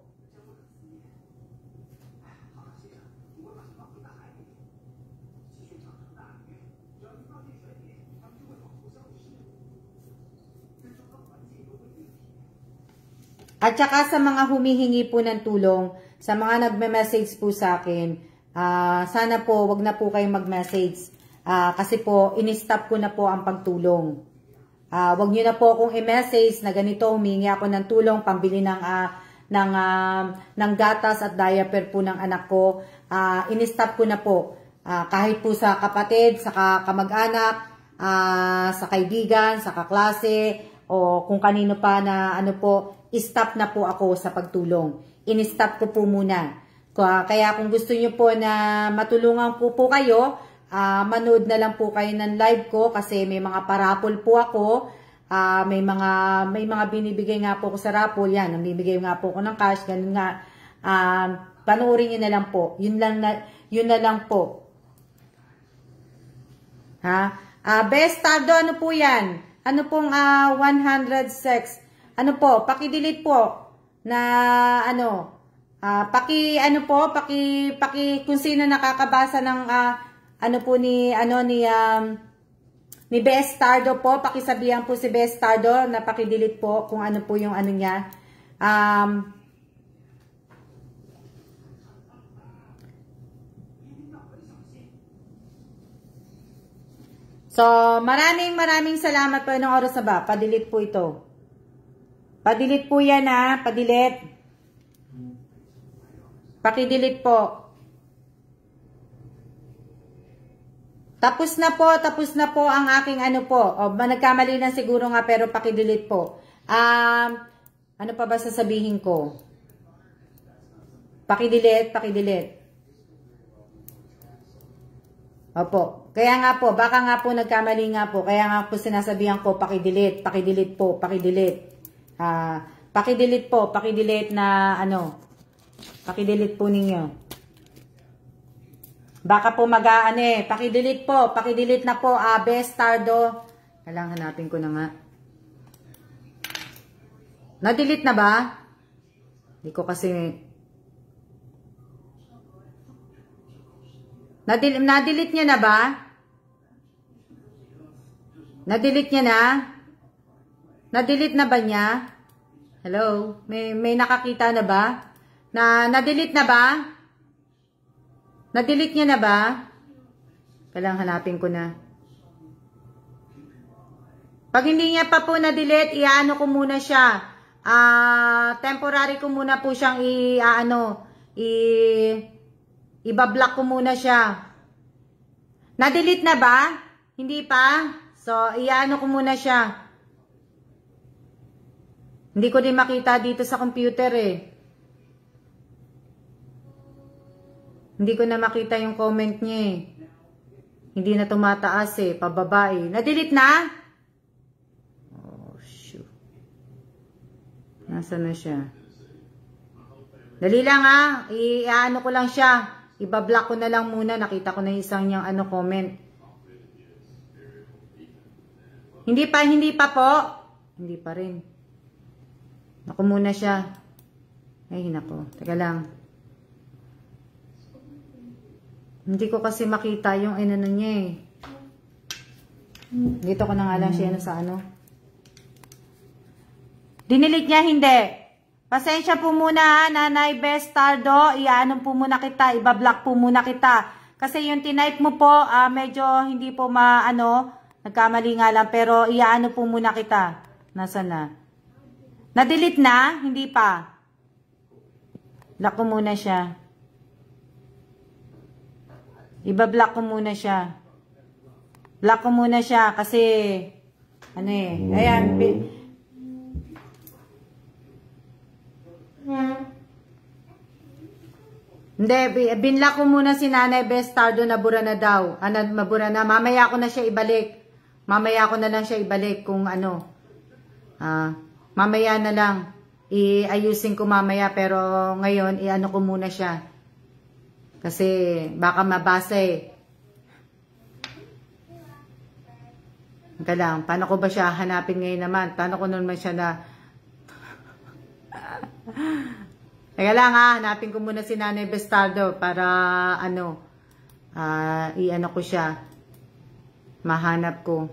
S1: At saka sa mga humihingi po ng tulong, sa mga nagme-message po sa akin, uh, sana po wag na po kayong mag-message uh, kasi po in-stop ko na po ang pagtulong. Uh, wag niyo na po akong i-message na ganito humingi ako ng tulong pambili ng uh, ng uh, ng gatas at diaper po ng anak ko. Uh, in-stop ko na po uh, kahit po sa kapatid, sa kamag-anak, uh, sa kaibigan, sa kaklase o kung kanino pa na ano po stop na po ako sa pagtulong. In-stop ko po muna. Kaya kung gusto nyo po na matulungan po po kayo, uh, manood na lang po kayo ng live ko kasi may mga parapol po ako. Uh, may mga may mga binibigay nga po ko sa rapol. Yan, namibigay nga po ko ng cash. Ganun nga. Uh, panoorin nyo na lang po. Yun, lang na, yun na lang po. Ha? Uh, best Tardo, ano po yan? Ano pong uh, 100 sex? ano po, paki-delete po na ano, uh, paki ano po, paki paki kung sino nakakabasa ng uh, ano po ni ano ni um, ni Bestardo po, paki-sabihan po si Bestardo na paki-delete po kung ano po yung ano niya. Um, So, maraming maraming salamat po. Anong oras na ba? Padilit po ito. Padilit po yan ha, padilit. Pakidilit po. Tapos na po, tapos na po ang aking ano po. O, nagkamali na siguro nga pero pakidilit po. Um, ano pa ba sasabihin ko? Pakidilit, pakidilit. Opo. Kaya nga po, baka nga po nagkamali nga po. Kaya nga po sinasabihan ko, pakidelete, pakidelete po, pakidelete. Ah, paki-delete po, paki-delete na ano. Paki-delete po ninyo. Baka po mag-aano eh, paki-delete po, paki-delete na po, ah, bestardo. tardo. Kailangan hanapin ko na nga. Na-delete na ba? Hindi ko kasi Na-delete na niya na ba? Na-delete niya na? Na-delete na ba niya? Hello? May, may nakakita na ba? Na, na-delete na ba? Na-delete niya na ba? Palang hanapin ko na. Pag hindi niya pa po na-delete, iaano ko muna siya. Uh, temporary ko muna po siyang i-ano, i, ibablock ko muna siya. Na-delete na ba? Hindi pa? So, iaano ko muna siya. Hindi ko din makita dito sa computer eh. Hindi ko na makita yung comment niya eh. Hindi na tumataas eh. Pababa eh. Na-delete na? Oh, shoot. Nasaan na siya? Dali lang ah. I-ano ko lang siya. Ibablock ko na lang muna. Nakita ko na isang niyang ano comment. Hindi pa, hindi pa po. Hindi pa rin. Naku muna siya. Ay, nako. Taga lang. Hindi ko kasi makita yung inano niya eh. Dito ko na nga lang siya ano sa ano. Dinilit niya, hindi. Pasensya po muna, ha, ah, Nanay Bestardo. Iyaanong po muna kita. Ibablock po muna kita. Kasi yung tinipe mo po, uh, medyo hindi po maano. Nagkamali nga lang. Pero iyaano po muna kita. Nasaan na? Na-delete na? Hindi pa. Block ko muna siya. Iba-block ko muna siya. Block ko muna siya kasi ano eh. Ayan. Hindi, binla ko muna si Nanay Bestardo na bura na daw. Ano, ah, mabura na. Mamaya ko na siya ibalik. Mamaya ko na lang siya ibalik kung ano. Ah. Mamaya na lang. Iayusin ko mamaya pero ngayon iano ko muna siya. Kasi baka mabasa eh. Hanggang lang, paano ko ba siya hanapin ngayon naman? Paano ko naman siya na... Teka lang ha, hanapin ko muna si Nanay Bestardo para ano, uh, i-ano ko siya, mahanap ko.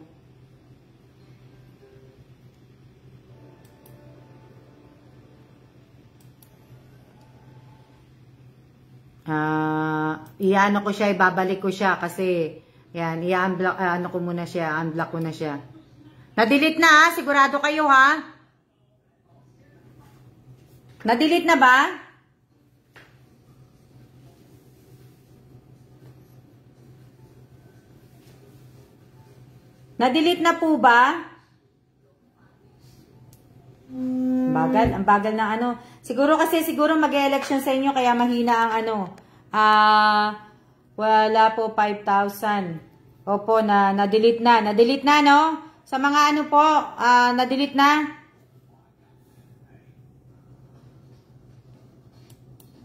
S1: Uh, iano ko siya, ibabalik ko siya kasi yan, i-unblock, uh, ano ko muna siya, unblock ko na siya. Na-delete na ha, ah, sigurado kayo ha. Na-delete na ba? Na-delete na po ba? Bagal, ang bagal na ano. Siguro kasi siguro mag-election sa inyo kaya mahina ang ano. Ah, uh, wala po 5,000. Opo, na na-delete na. Na-delete na, no? Sa mga ano po, uh, na-delete na.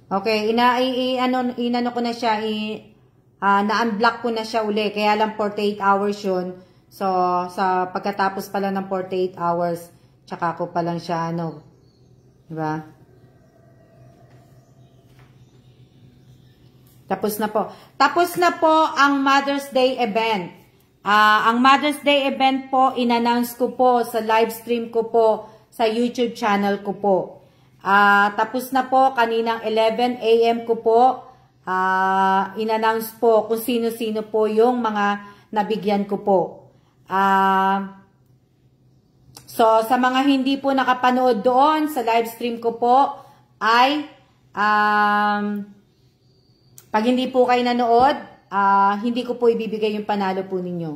S1: Okay, ina i, i ano inano ko na siya i uh, na-unblock ko na siya uli. Kaya lang 48 hours 'yun. So sa pagkatapos pala ng 48 hours, tsaka ko pa lang siya ano, 'di ba? Tapos na po. Tapos na po ang Mother's Day event. Uh, ang Mother's Day event po, inannounce ko po sa live stream ko po sa YouTube channel ko po. Uh, tapos na po, kaninang 11 a.m. ko po, uh, inannounce po kung sino-sino po yung mga nabigyan ko po. Uh, so, sa mga hindi po nakapanood doon sa live stream ko po, ay um, pag hindi po kayo nanood, uh, hindi ko po ibibigay yung panalo po ninyo.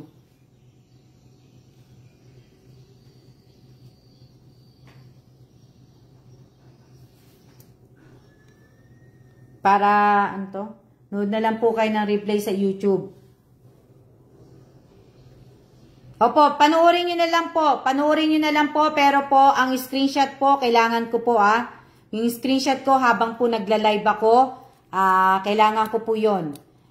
S1: Para, anto, Nood na lang po kayo ng replay sa YouTube. Opo, panoorin nyo na lang po. Panoorin nyo na lang po. Pero po, ang screenshot po, kailangan ko po ah. Yung screenshot ko habang po nagla-live ako Uh, kailangan ko po yon.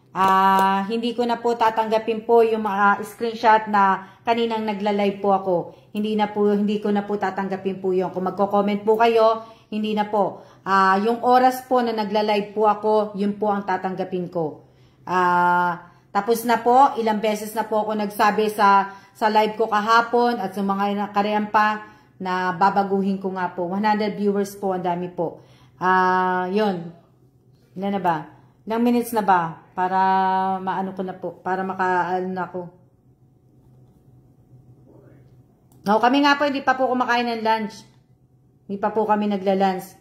S1: Uh, ah, hindi ko na po tatanggapin po yung mga screenshot na kaninang nagla-live po ako. Hindi na po hindi ko na po tatanggapin po yon. Kung magko-comment po kayo, hindi na po. Uh, yung oras po na nagla-live po ako, yun po ang tatanggapin ko. Uh, tapos na po, ilang beses na po ako nagsabi sa sa live ko kahapon at sa mga karean pa na babaguhin ko nga po. 100 viewers po, ang dami po. Ah, uh, 'yun. Ilan na ba? Ilang minutes na ba? Para maano ko na po. Para makaano na ako. No, oh, kami nga po, hindi pa po kumakain ng lunch. Hindi pa po kami nagla-lunch.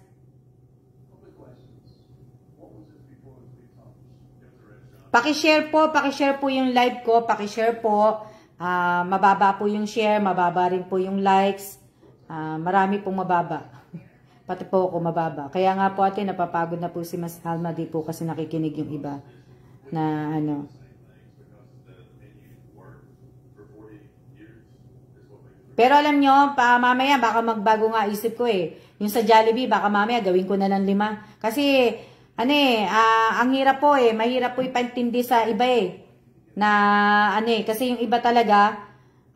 S1: Pakishare po, pakishare po yung live ko, pakishare po. Uh, mababa po yung share, mababa rin po yung likes. Uh, marami pong mababa pati po ako mababa. Kaya nga po ate, napapagod na po si Mas Alma, di po kasi nakikinig yung iba na ano. Pero alam nyo, pa, mamaya baka magbago nga isip ko eh. Yung sa Jollibee, baka mamaya gawin ko na ng lima. Kasi, ano eh, uh, ang hirap po eh, mahirap po ipantindi sa iba eh. Na, ano eh, kasi yung iba talaga,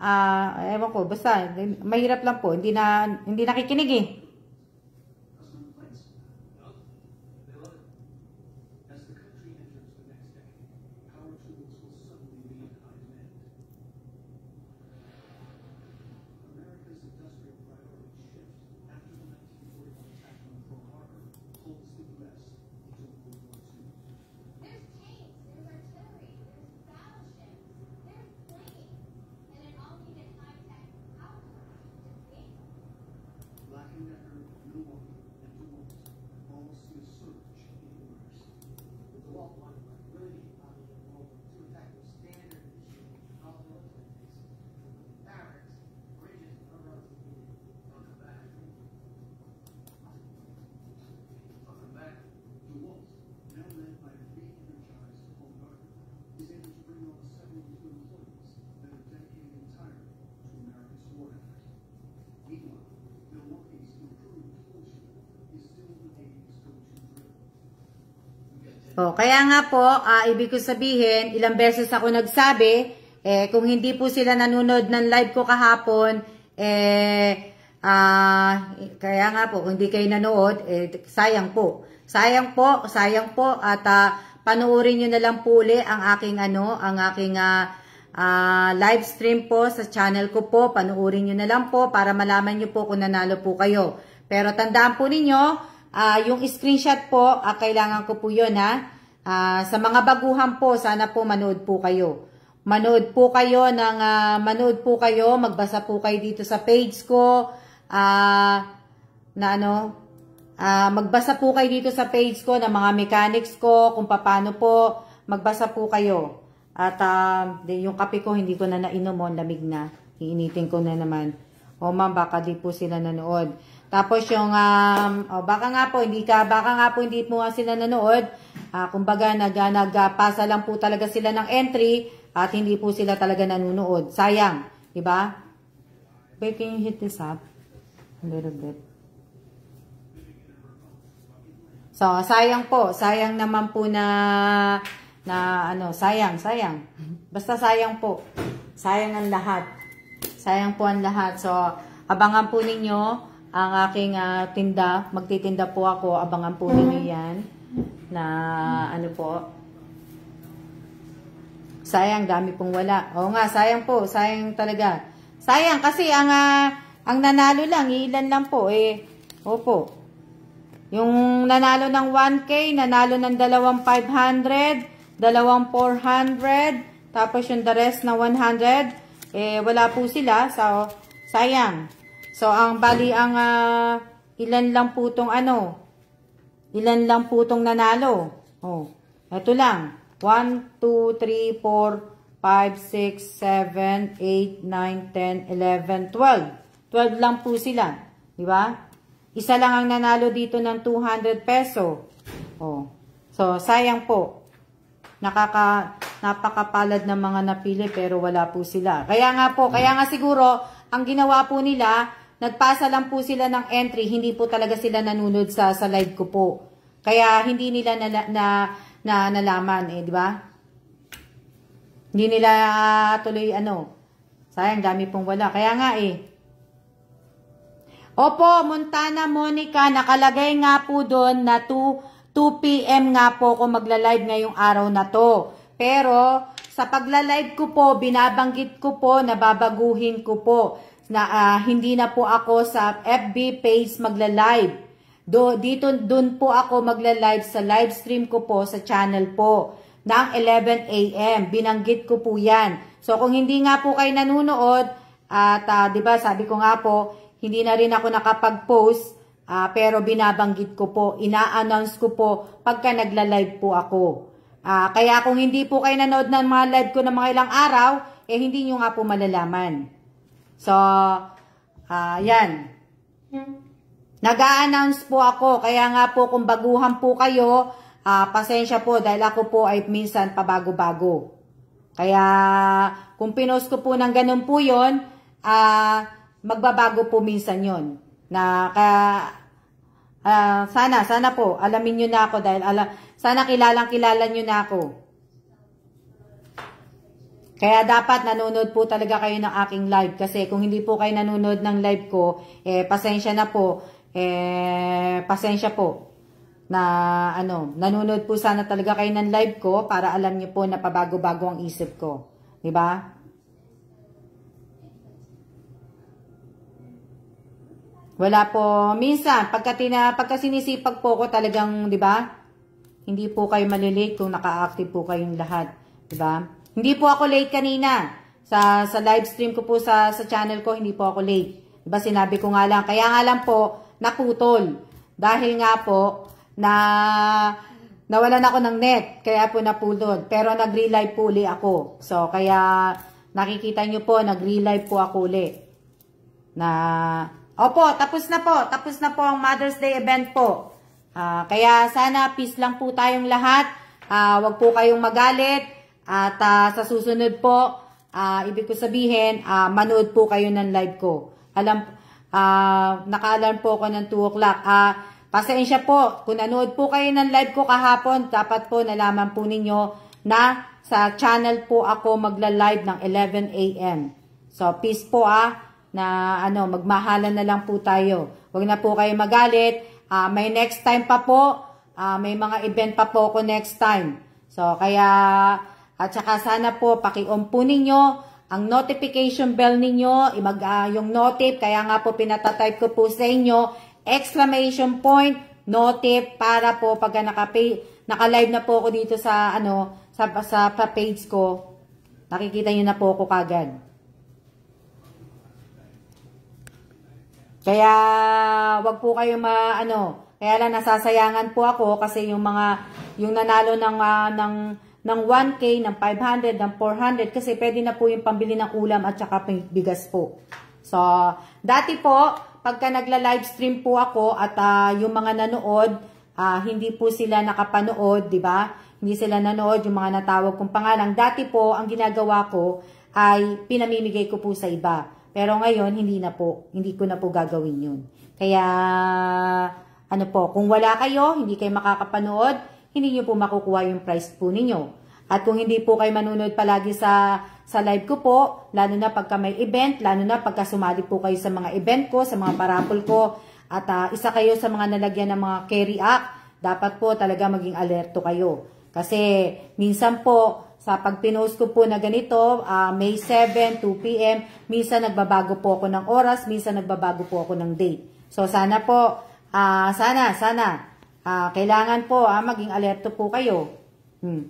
S1: ah, uh, ewan ko, basta, mahirap lang po, hindi na, hindi nakikinig eh. Thank you. O, oh, kaya nga po, uh, ibig ko sabihin, ilang beses ako nagsabi, eh, kung hindi po sila nanonood ng live ko kahapon, eh, uh, kaya nga po, kung hindi kayo nanood, eh, sayang po. Sayang po, sayang po, at uh, panoorin nyo na lang po uli ang aking, ano, ang aking uh, uh, live stream po sa channel ko po. Panoorin nyo na lang po para malaman nyo po kung nanalo po kayo. Pero tandaan po ninyo, Uh, yung screenshot po, uh, kailangan ko po yun ha. Uh, sa mga baguhan po, sana po manood po kayo. Manood po kayo ng, uh, manood po kayo, magbasa po kayo dito sa page ko, uh, na ano, uh, magbasa po kayo dito sa page ko ng mga mechanics ko, kung paano po, magbasa po kayo. At uh, yung kape ko, hindi ko na nainom, oh, lamig na. Iinitin ko na naman. O oh, ma'am, baka di po sila nanood. Tapos yung, um, oh, baka nga po, hindi ka, baka nga po hindi po sila nanonood. Uh, ah, kumbaga, nag, ah, nagpasa lang po talaga sila ng entry at hindi po sila talaga nanonood. Sayang, di ba? Babe, can you hit this up? A little bit. So, sayang po. Sayang naman po na, na ano, sayang, sayang. Basta sayang po. Sayang ang lahat. Sayang po ang lahat. So, abangan po ninyo ang aking uh, tinda. Magtitinda po ako. Abangan po ninyo yan. Na ano po. Sayang, dami pong wala. Oo nga, sayang po. Sayang talaga. Sayang kasi ang, uh, ang nanalo lang, ilan lang po. Eh, opo. Yung nanalo ng 1K, nanalo ng dalawang 500, dalawang 400, tapos yung the rest na 100, eh, wala po sila. So, sayang. So, ang bali ang uh, ilan lang po tong ano, ilan lang po tong nanalo. Oh, ito lang. 1, 2, 3, 4, 5, 6, 7, 8, 9, 10, 11, 12. 12 lang po sila. Di ba? Isa lang ang nanalo dito ng 200 peso. Oh. So, sayang po. Nakaka, napakapalad ng mga napili pero wala po sila. Kaya nga po, kaya nga siguro, ang ginawa po nila, Nagpasa lang po sila ng entry, hindi po talaga sila nanunod sa, sa live ko po. Kaya hindi nila na, na, na nalaman, eh, di ba? Hindi nila uh, tuloy ano. Sayang, dami pong wala. Kaya nga eh. Opo, Montana Monica, nakalagay nga po doon na 2, 2 p.m. nga po ako magla-live ngayong araw na to. Pero sa pagla-live ko po, binabanggit ko po, nababaguhin ko po na uh, hindi na po ako sa FB page magla-live. Do, dito, doon po ako magla-live sa live stream ko po sa channel po ng 11 a.m. Binanggit ko po yan. So kung hindi nga po kayo nanonood at uh, 'di ba sabi ko nga po, hindi na rin ako nakapag-post uh, pero binabanggit ko po, ina-announce ko po pagka nagla-live po ako. Uh, kaya kung hindi po kayo nanood ng mga live ko ng mga ilang araw, eh hindi nyo nga po malalaman. So, uh, yan. Nag-a-announce po ako. Kaya nga po, kung baguhan po kayo, uh, pasensya po dahil ako po ay minsan pabago-bago. Kaya, kung pinost ko po ng ganun po yun, uh, magbabago po minsan yon Na, kaya, uh, sana, sana po, alamin nyo na ako dahil, ala, sana kilalang kilala nyo na ako. Kaya dapat nanonood po talaga kayo ng aking live kasi kung hindi po kayo nanonood ng live ko, eh, pasensya na po. Eh, pasensya po na ano, nanonood po sana talaga kayo ng live ko para alam niyo po na pabago-bago ang isip ko. 'Di ba? Wala po. Minsan, pagka, tina, pagka sinisipag po ko talagang, di ba? Hindi po kayo malilate kung naka-active po kayong lahat. Di ba? Hindi po ako late kanina. Sa, sa live stream ko po sa, sa channel ko, hindi po ako late. 'Di ba sinabi ko nga lang. Kaya nga lang po, naputol. Dahil nga po, na nawalan ako ng net. Kaya po naputol. Pero nag-relive po uli ako. So, kaya nakikita niyo po, nag-relive po ako uli. Na, opo, tapos na po. Tapos na po ang Mother's Day event po. Uh, kaya sana peace lang po tayong lahat. Uh, wag po kayong magalit. At uh, sa susunod po, uh, ibig ko sabihin, uh, manood po kayo ng live ko. Alam, uh, naka-alarm po ako ng 2 o'clock. Uh, pasensya po, kung nanood po kayo ng live ko kahapon, dapat po nalaman po ninyo na sa channel po ako magla-live ng 11 a.m. So, peace po ah, na ano, magmahalan na lang po tayo. Huwag na po kayo magalit. Uh, may next time pa po. Uh, may mga event pa po ako next time. So, kaya at saka sana po paki-on po ninyo ang notification bell ninyo, imag, uh, yung notif, kaya nga po pinatatype ko po sa inyo, exclamation point, notif, para po pag naka-live na po ako dito sa, ano, sa, sa page ko, nakikita nyo na po ako kagad. Kaya, wag po kayo maano, kaya lang nasasayangan po ako kasi yung mga, yung nanalo ng, uh, ng, ng 1K, ng 500, ng 400 kasi pwede na po yung pambili ng ulam at saka bigas po. So, dati po, pagka nagla-livestream po ako at uh, yung mga nanood, uh, hindi po sila nakapanood, di ba? Hindi sila nanood yung mga natawag kong pangalan. Dati po, ang ginagawa ko ay pinamimigay ko po sa iba. Pero ngayon, hindi na po. Hindi ko na po gagawin yun. Kaya, ano po, kung wala kayo, hindi kayo makakapanood, hindi nyo po makukuha yung price po ninyo. At kung hindi po kayo manunod palagi sa, sa live ko po, lalo na pagka may event, lalo na pagka sumali po kayo sa mga event ko, sa mga parapol ko, at uh, isa kayo sa mga nalagyan ng mga carry up, dapat po talaga maging alerto kayo. Kasi minsan po, sa pagpinost ko po na ganito, uh, May 7, 2pm, minsan nagbabago po ako ng oras, minsan nagbabago po ako ng date. So sana po, uh, sana, sana, uh, kailangan po ah, maging alerto po kayo. Hmm.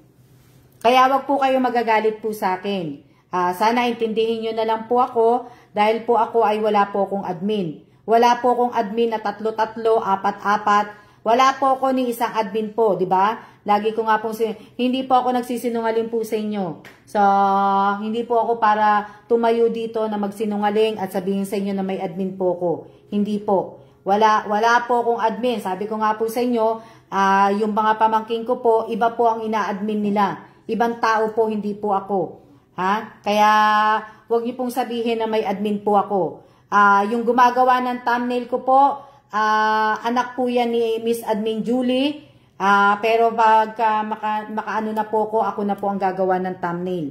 S1: Kaya wag po kayo magagalit po sa akin. Uh, sana intindihin nyo na lang po ako dahil po ako ay wala po akong admin. Wala po akong admin na tatlo-tatlo, apat-apat. Wala po ako ni isang admin po, di ba? Lagi ko nga pong, hindi po ako nagsisinungaling po sa inyo. So, hindi po ako para tumayo dito na magsinungaling at sabihin sa inyo na may admin po ko. Hindi po. Wala, wala po kong admin. Sabi ko nga po sa inyo, uh, yung mga pamangking ko po, iba po ang ina-admin nila. Ibang tao po, hindi po ako. Ha? Kaya, wag niyo pong sabihin na may admin po ako. Uh, yung gumagawa ng thumbnail ko po, uh, anak po yan ni Miss Admin Julie. Uh, pero pagka uh, maka, makaano na po ko, ako na po ang gagawa ng thumbnail.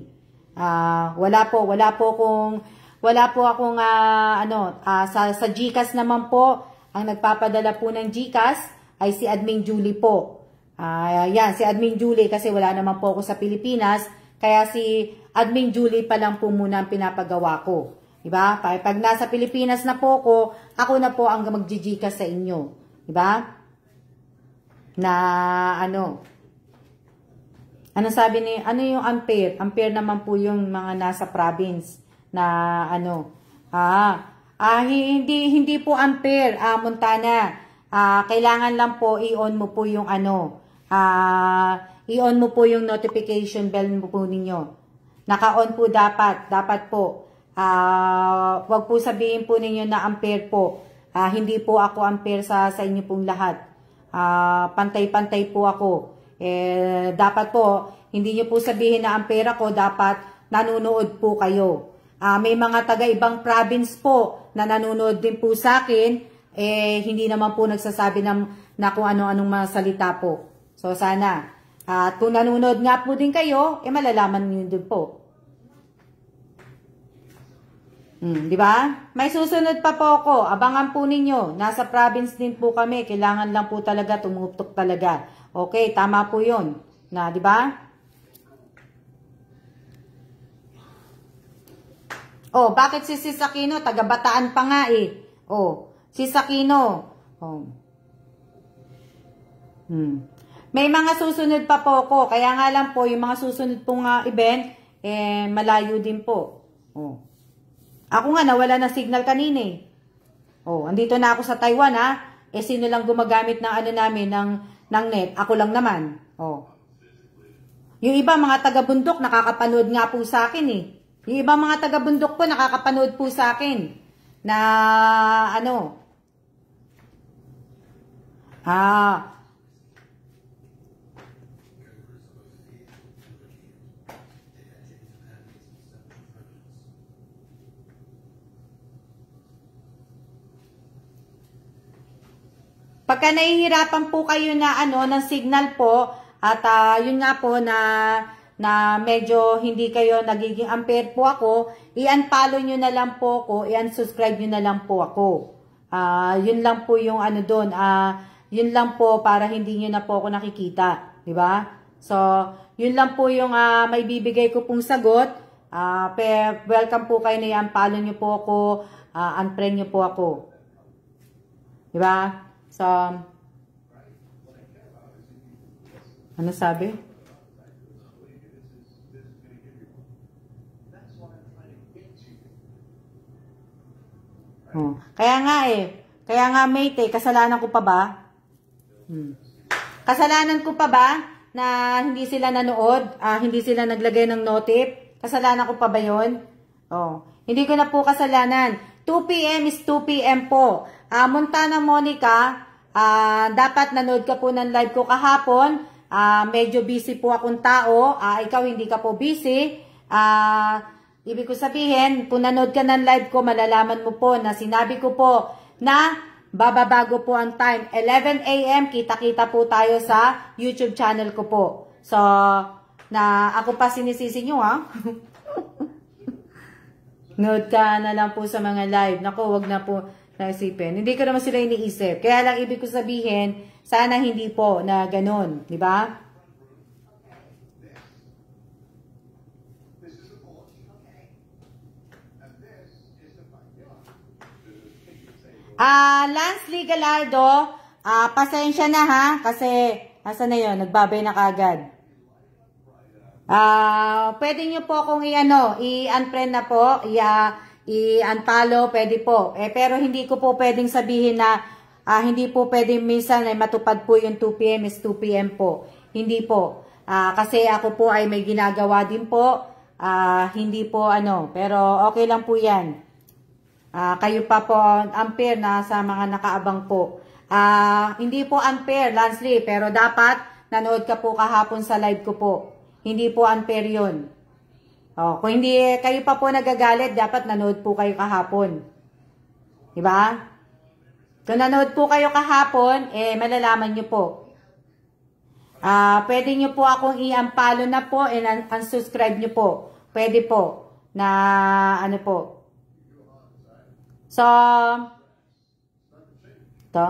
S1: Uh, wala po, wala po kung wala po akong uh, ano, uh, sa, sa Gcash naman po, ang nagpapadala po ng GCAS ay si Admin Julie po. Uh, yan, si Admin Julie kasi wala naman po ako sa Pilipinas. Kaya si Admin Julie pa lang po muna ang pinapagawa ko. Diba? Pag nasa Pilipinas na po ako, ako na po ang mag-GCAS sa inyo. Diba? Na ano, ano sabi ni, ano yung ampere? Ampere naman po yung mga nasa province na ano. Ah, Uh, hindi, hindi po unfair, uh, Montana. Uh, kailangan lang po i-on mo po yung ano. Uh, i-on mo po yung notification bell mo po ninyo. Naka-on po dapat. Dapat po. Uh, wag po sabihin po ninyo na unfair po. Uh, hindi po ako unfair sa, sa inyo pong lahat. Pantay-pantay uh, pantay po ako. Eh, dapat po, hindi nyo po sabihin na ang ako. dapat nanonood po kayo. Uh, may mga taga-ibang province po na nanonood din po sa akin, eh, hindi naman po nagsasabi ng, na kung ano-anong mga salita po. So, sana. At uh, kung nanonood nga po din kayo, eh, malalaman niyo din po. Mm, di ba? May susunod pa po ako. Abangan po ninyo. Nasa province din po kami. Kailangan lang po talaga tumuptok talaga. Okay, tama po 'yon. Na, di ba? Oh, bakit si Sis Sisakino? Tagabataan pa nga eh. Oh, Sisakino. Oh. Hmm. May mga susunod pa po ko. Kaya nga lang po, yung mga susunod pong uh, event, eh, malayo din po. Oh. Ako nga, nawala na signal kanina eh. Oh, andito na ako sa Taiwan ha. Eh, sino lang gumagamit ng ano namin, ng, ng net? Ako lang naman. Oh. Yung iba, mga taga-bundok, nakakapanood nga po sa akin eh. Yung iba mga taga-bundok po, nakakapanood po sa akin na ano, ah, Pagka nahihirapan po kayo na ano ng signal po at uh, yun nga po na na medyo hindi kayo nagiging ampere po ako, i-unfollow nyo na lang po ako, i-unsubscribe nyo na lang po ako. Uh, yun lang po yung ano doon, uh, yun lang po para hindi nyo na po ako nakikita. ba? Diba? So, yun lang po yung uh, may bibigay ko pong sagot. Uh, welcome po kayo na i-unfollow nyo po ako, uh, unfriend nyo po ako. ba? Diba? So, ano sabi? Hmm. Kaya nga eh. Kaya nga mate eh, kasalanan ko pa ba? Hmm. Kasalanan ko pa ba na hindi sila nanood? Ah, hindi sila naglagay ng notip? Kasalanan ko pa ba yon? Oh. Hindi ko na po kasalanan. 2 p.m. is 2 p.m. po. Ah, Montana Monica, ah, dapat nanood ka po ng live ko kahapon. Ah, medyo busy po akong tao. Ah, ikaw hindi ka po busy. Ah, Ibig ko sabihin, kung nanood ka ng live ko, malalaman mo po na sinabi ko po na bababago po ang time. 11 a.m. kita-kita po tayo sa YouTube channel ko po. So, na ako pa sinisisi nyo ha. Nood ka na lang po sa mga live. Nako, wag na po naisipin. Hindi ko naman sila iniisip. Kaya lang ibig ko sabihin, sana hindi po na ganun. ba? Diba? Ah, uh, Lance Galardo, ah, uh, pasensya na ha, kasi, nasa na yun, nagbabay na kagad. Ah, uh, pwede nyo po kung i-ano, i-unfriend na po, i-unfollow, pwede po. Eh, pero hindi ko po pwedeng sabihin na, ah, hindi po pwedeng minsan ay matupad po yung 2pm is 2pm po. Hindi po. Ah, kasi ako po ay may ginagawa din po. Ah, hindi po ano, pero okay lang po yan. Uh, kayo pa po unfair na sa mga nakaabang po. Uh, hindi po unfair, Lansley, pero dapat nanood ka po kahapon sa live ko po. Hindi po unfair yun. Oh, kung hindi kayo pa po nagagalit, dapat nanood po kayo kahapon. Di ba? Kung nanood po kayo kahapon, eh malalaman nyo po. Ah, uh, pwede nyo po akong i-unfollow na po and unsubscribe nyo po. Pwede po na ano po, So, to.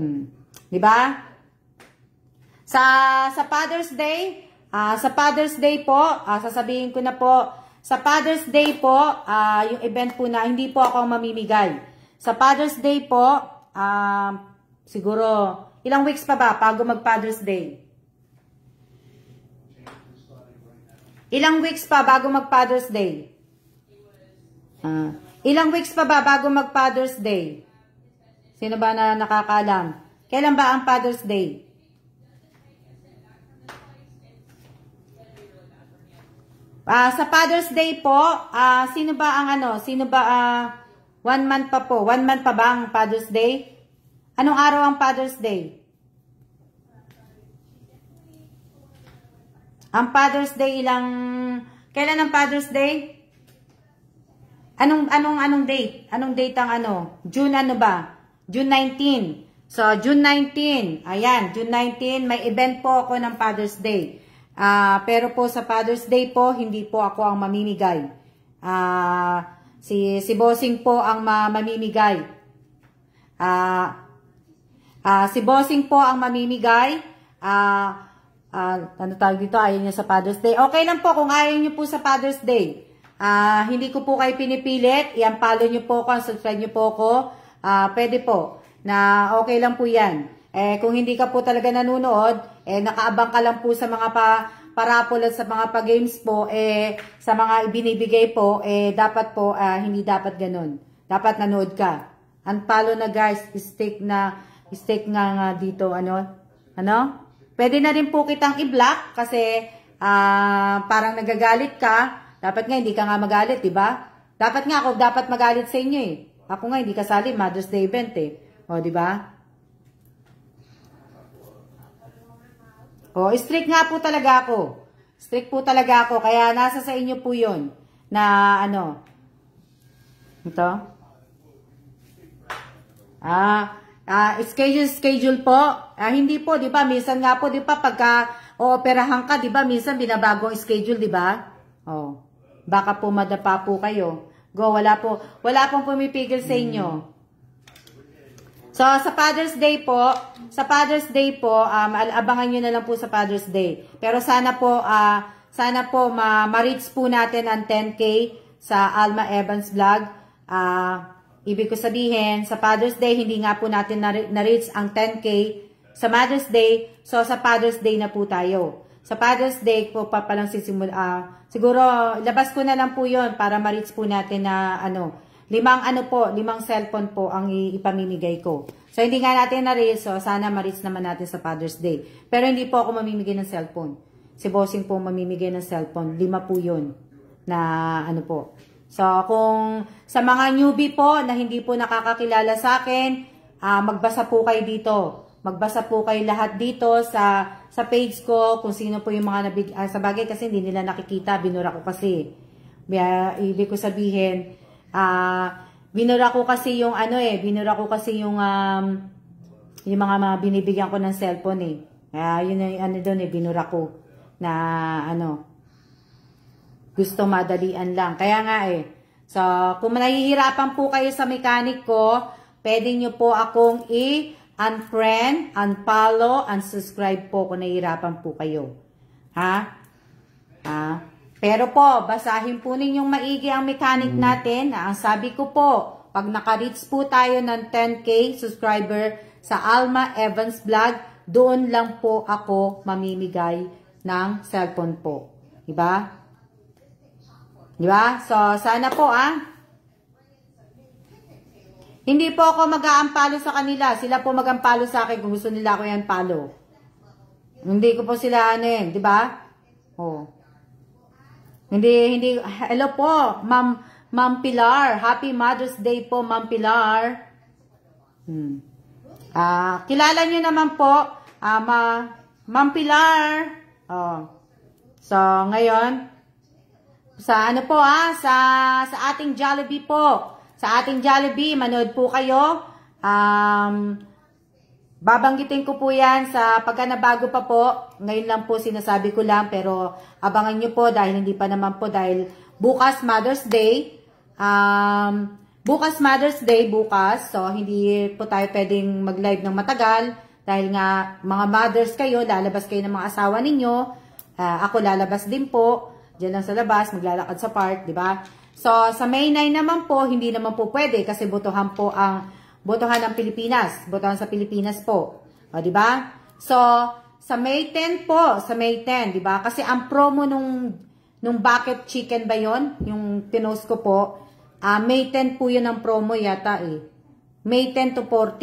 S1: Hmm. Di ba? Sa sa Father's Day, uh, sa Father's Day po, uh, sasabihin ko na po, sa Father's Day po, uh, yung event po na hindi po ako mamimigay. Sa Father's Day po, uh, siguro ilang weeks pa ba bago mag Father's Day? Ilang weeks pa bago mag Father's Day? Ah. Ilang weeks pa ba bago mag Father's Day? Sino ba na nakakaalam? Kailan ba ang Father's Day? Uh, sa Father's Day po, uh, sino ba ang ano? Sino ba uh, one month pa po? One month pa ba ang Father's Day? Anong araw ang Father's Day? Ang Father's Day ilang... Kailan ang Father's Day? Anong, anong, anong date? Anong date ang ano? June ano ba? June 19. So, June 19. Ayan, June 19. May event po ako ng Father's Day. Uh, pero po sa Father's Day po, hindi po ako ang mamimigay. Uh, si, si Bossing po ang ma mamimigay. Uh, uh, si Bossing po ang mamimigay. Uh, uh, ano tawag dito? Ayun niya sa Father's Day. Okay lang po kung ayaw niyo po sa Father's Day. Uh, hindi ko po kayo pinipilit. i follow nyo po ako, subscribe nyo po ako. Uh, pwede po na okay lang po yan. Eh, kung hindi ka po talaga nanonood, eh, nakaabang ka lang po sa mga pa, parapol at sa mga pa-games po, eh, sa mga ibinibigay po, eh, dapat po, uh, hindi dapat ganun. Dapat nanood ka. Unfollow na guys, stick na, stick nga nga dito, ano, ano? Pwede na rin po kitang i-block kasi uh, parang nagagalit ka, dapat nga hindi ka nga magalit, di ba? Dapat nga ako dapat magalit sa inyo eh. Ako nga hindi kasali Mother's Day event eh. O, di ba? O, strict nga po talaga ako. Strict po talaga ako. Kaya nasa sa inyo po 'yon Na ano. Ito. Ah, ah schedule, schedule po. Ah, hindi po, di ba? Minsan nga po, di pa Pagka ooperahan ka, di ba? Minsan binabago ang schedule, di ba? Oh. Baka po madapa po kayo. Go, wala po. Wala pong pumipigil sa inyo. So, sa Father's Day po, sa Father's Day po, um, abangan nyo na lang po sa Father's Day. Pero sana po, uh, sana po, ma-reach ma po natin ang 10K sa Alma Evans Vlog. Uh, ibig ko sabihin, sa Father's Day, hindi nga po natin na-reach ang 10K. Sa Mother's Day, so sa Father's Day na po tayo. Sa Father's Day po pa palang sisimula, uh, Siguro, labas ko na lang po yon para ma-reach po natin na ano, limang ano po, limang cellphone po ang ipamimigay ko. So, hindi nga natin na-reach. So, sana ma-reach naman natin sa Father's Day. Pero hindi po ako mamimigay ng cellphone. Si Bossing po mamimigay ng cellphone. Lima po yun na ano po. So, kung sa mga newbie po na hindi po nakakakilala sa akin, uh, magbasa po kayo dito. Magbasa po kayo lahat dito sa, sa page ko kung sino po yung mga nabig, ah, sa bagay kasi hindi nila nakikita. Binura ko kasi. Uh, ibig ko sabihin, ah, binura ko kasi yung ano eh, binura ko kasi yung, um, yung mga, mga binibigyan ko ng cellphone eh. Kaya uh, yun yung ano doon eh, binura ko na ano, gusto madalian lang. Kaya nga eh. So, kung nahihirapan po kayo sa mechanic ko, pwede nyo po akong i- unfriend, unfollow, unsubscribe po kung nahihirapan po kayo. Ha? Ha? pero po, basahin po ninyong maigi ang mechanic hmm. natin. Na ah, ang sabi ko po, pag naka-reach po tayo ng 10k subscriber sa Alma Evans Vlog, doon lang po ako mamimigay ng cellphone po. Diba? Diba? So, sana po ah. Hindi po ako mag-aampalo sa kanila. Sila po mag-ampalo sa akin kung gusto nila ako yan palo. Hindi ko po sila ano yan, eh, di ba? Oh. Hindi, hindi. Hello po, Ma'am Ma'am Pilar. Happy Mother's Day po, Ma'am Pilar. Hmm. Ah, kilala niyo naman po, ah, Ma'am Pilar. Oh. So, ngayon, sa ano po ah, sa, sa ating Jollibee po, sa ating Jollibee, manood po kayo. Um, babanggitin ko po yan sa pagka nabago pa po. Ngayon lang po sinasabi ko lang pero abangan nyo po dahil hindi pa naman po dahil bukas Mother's Day. Um, bukas Mother's Day, bukas. So, hindi po tayo pwedeng mag-live ng matagal. Dahil nga, mga mothers kayo, lalabas kayo ng mga asawa ninyo. Uh, ako lalabas din po. Diyan lang sa labas, maglalakad sa park, di ba? So, sa May 9 naman po, hindi naman po pwede kasi botohan po ang, botohan ng Pilipinas. Botohan sa Pilipinas po. O, di ba? So, sa May 10 po, sa May 10, di ba? Kasi ang promo nung, nung bucket chicken ba yon Yung pinost ko po, uh, May 10 po yun ang promo yata eh. May 10 to 14.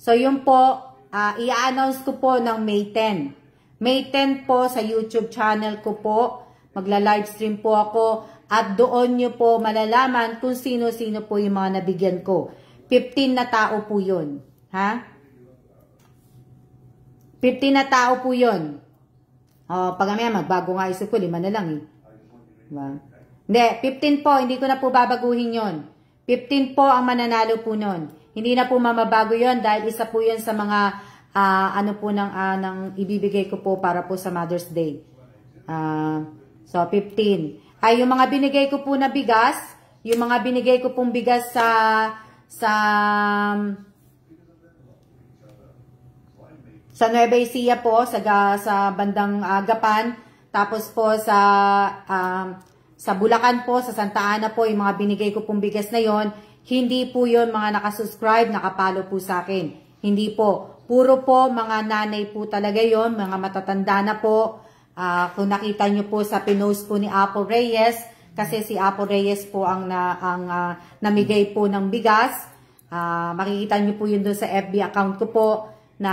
S1: So, yun po, uh, i-announce ko po ng May 10. May 10 po sa YouTube channel ko po. Magla-livestream po ako at doon nyo po malalaman kung sino-sino po yung mga nabigyan ko. 15 na tao po yun. Ha? 15 na tao po yun. O, oh, pag mamaya magbago nga isip ko, lima na lang eh. Diba? Hindi, 15 po, hindi ko na po babaguhin yon. 15 po ang mananalo po nun. Hindi na po mamabago yon dahil isa po yon sa mga uh, ano po ng, uh, ah, ng ibibigay ko po para po sa Mother's Day. Uh, so, 15. Ay, yung mga binigay ko po na bigas, yung mga binigay ko pong bigas sa, sa, um, sa Nueva Ecija po, sa, sa bandang uh, Gapan, tapos po sa, um, sa Bulacan po, sa Santa Ana po, yung mga binigay ko pong bigas na yon, hindi po yon mga nakasubscribe, nakapalo po sa akin. Hindi po. Puro po mga nanay po talaga yon, mga matatanda na po, Uh, kung nakita nyo po sa pinost po ni Apo Reyes, kasi si Apo Reyes po ang, na, ang uh, namigay po ng bigas. Uh, makikita nyo po yun doon sa FB account ko po na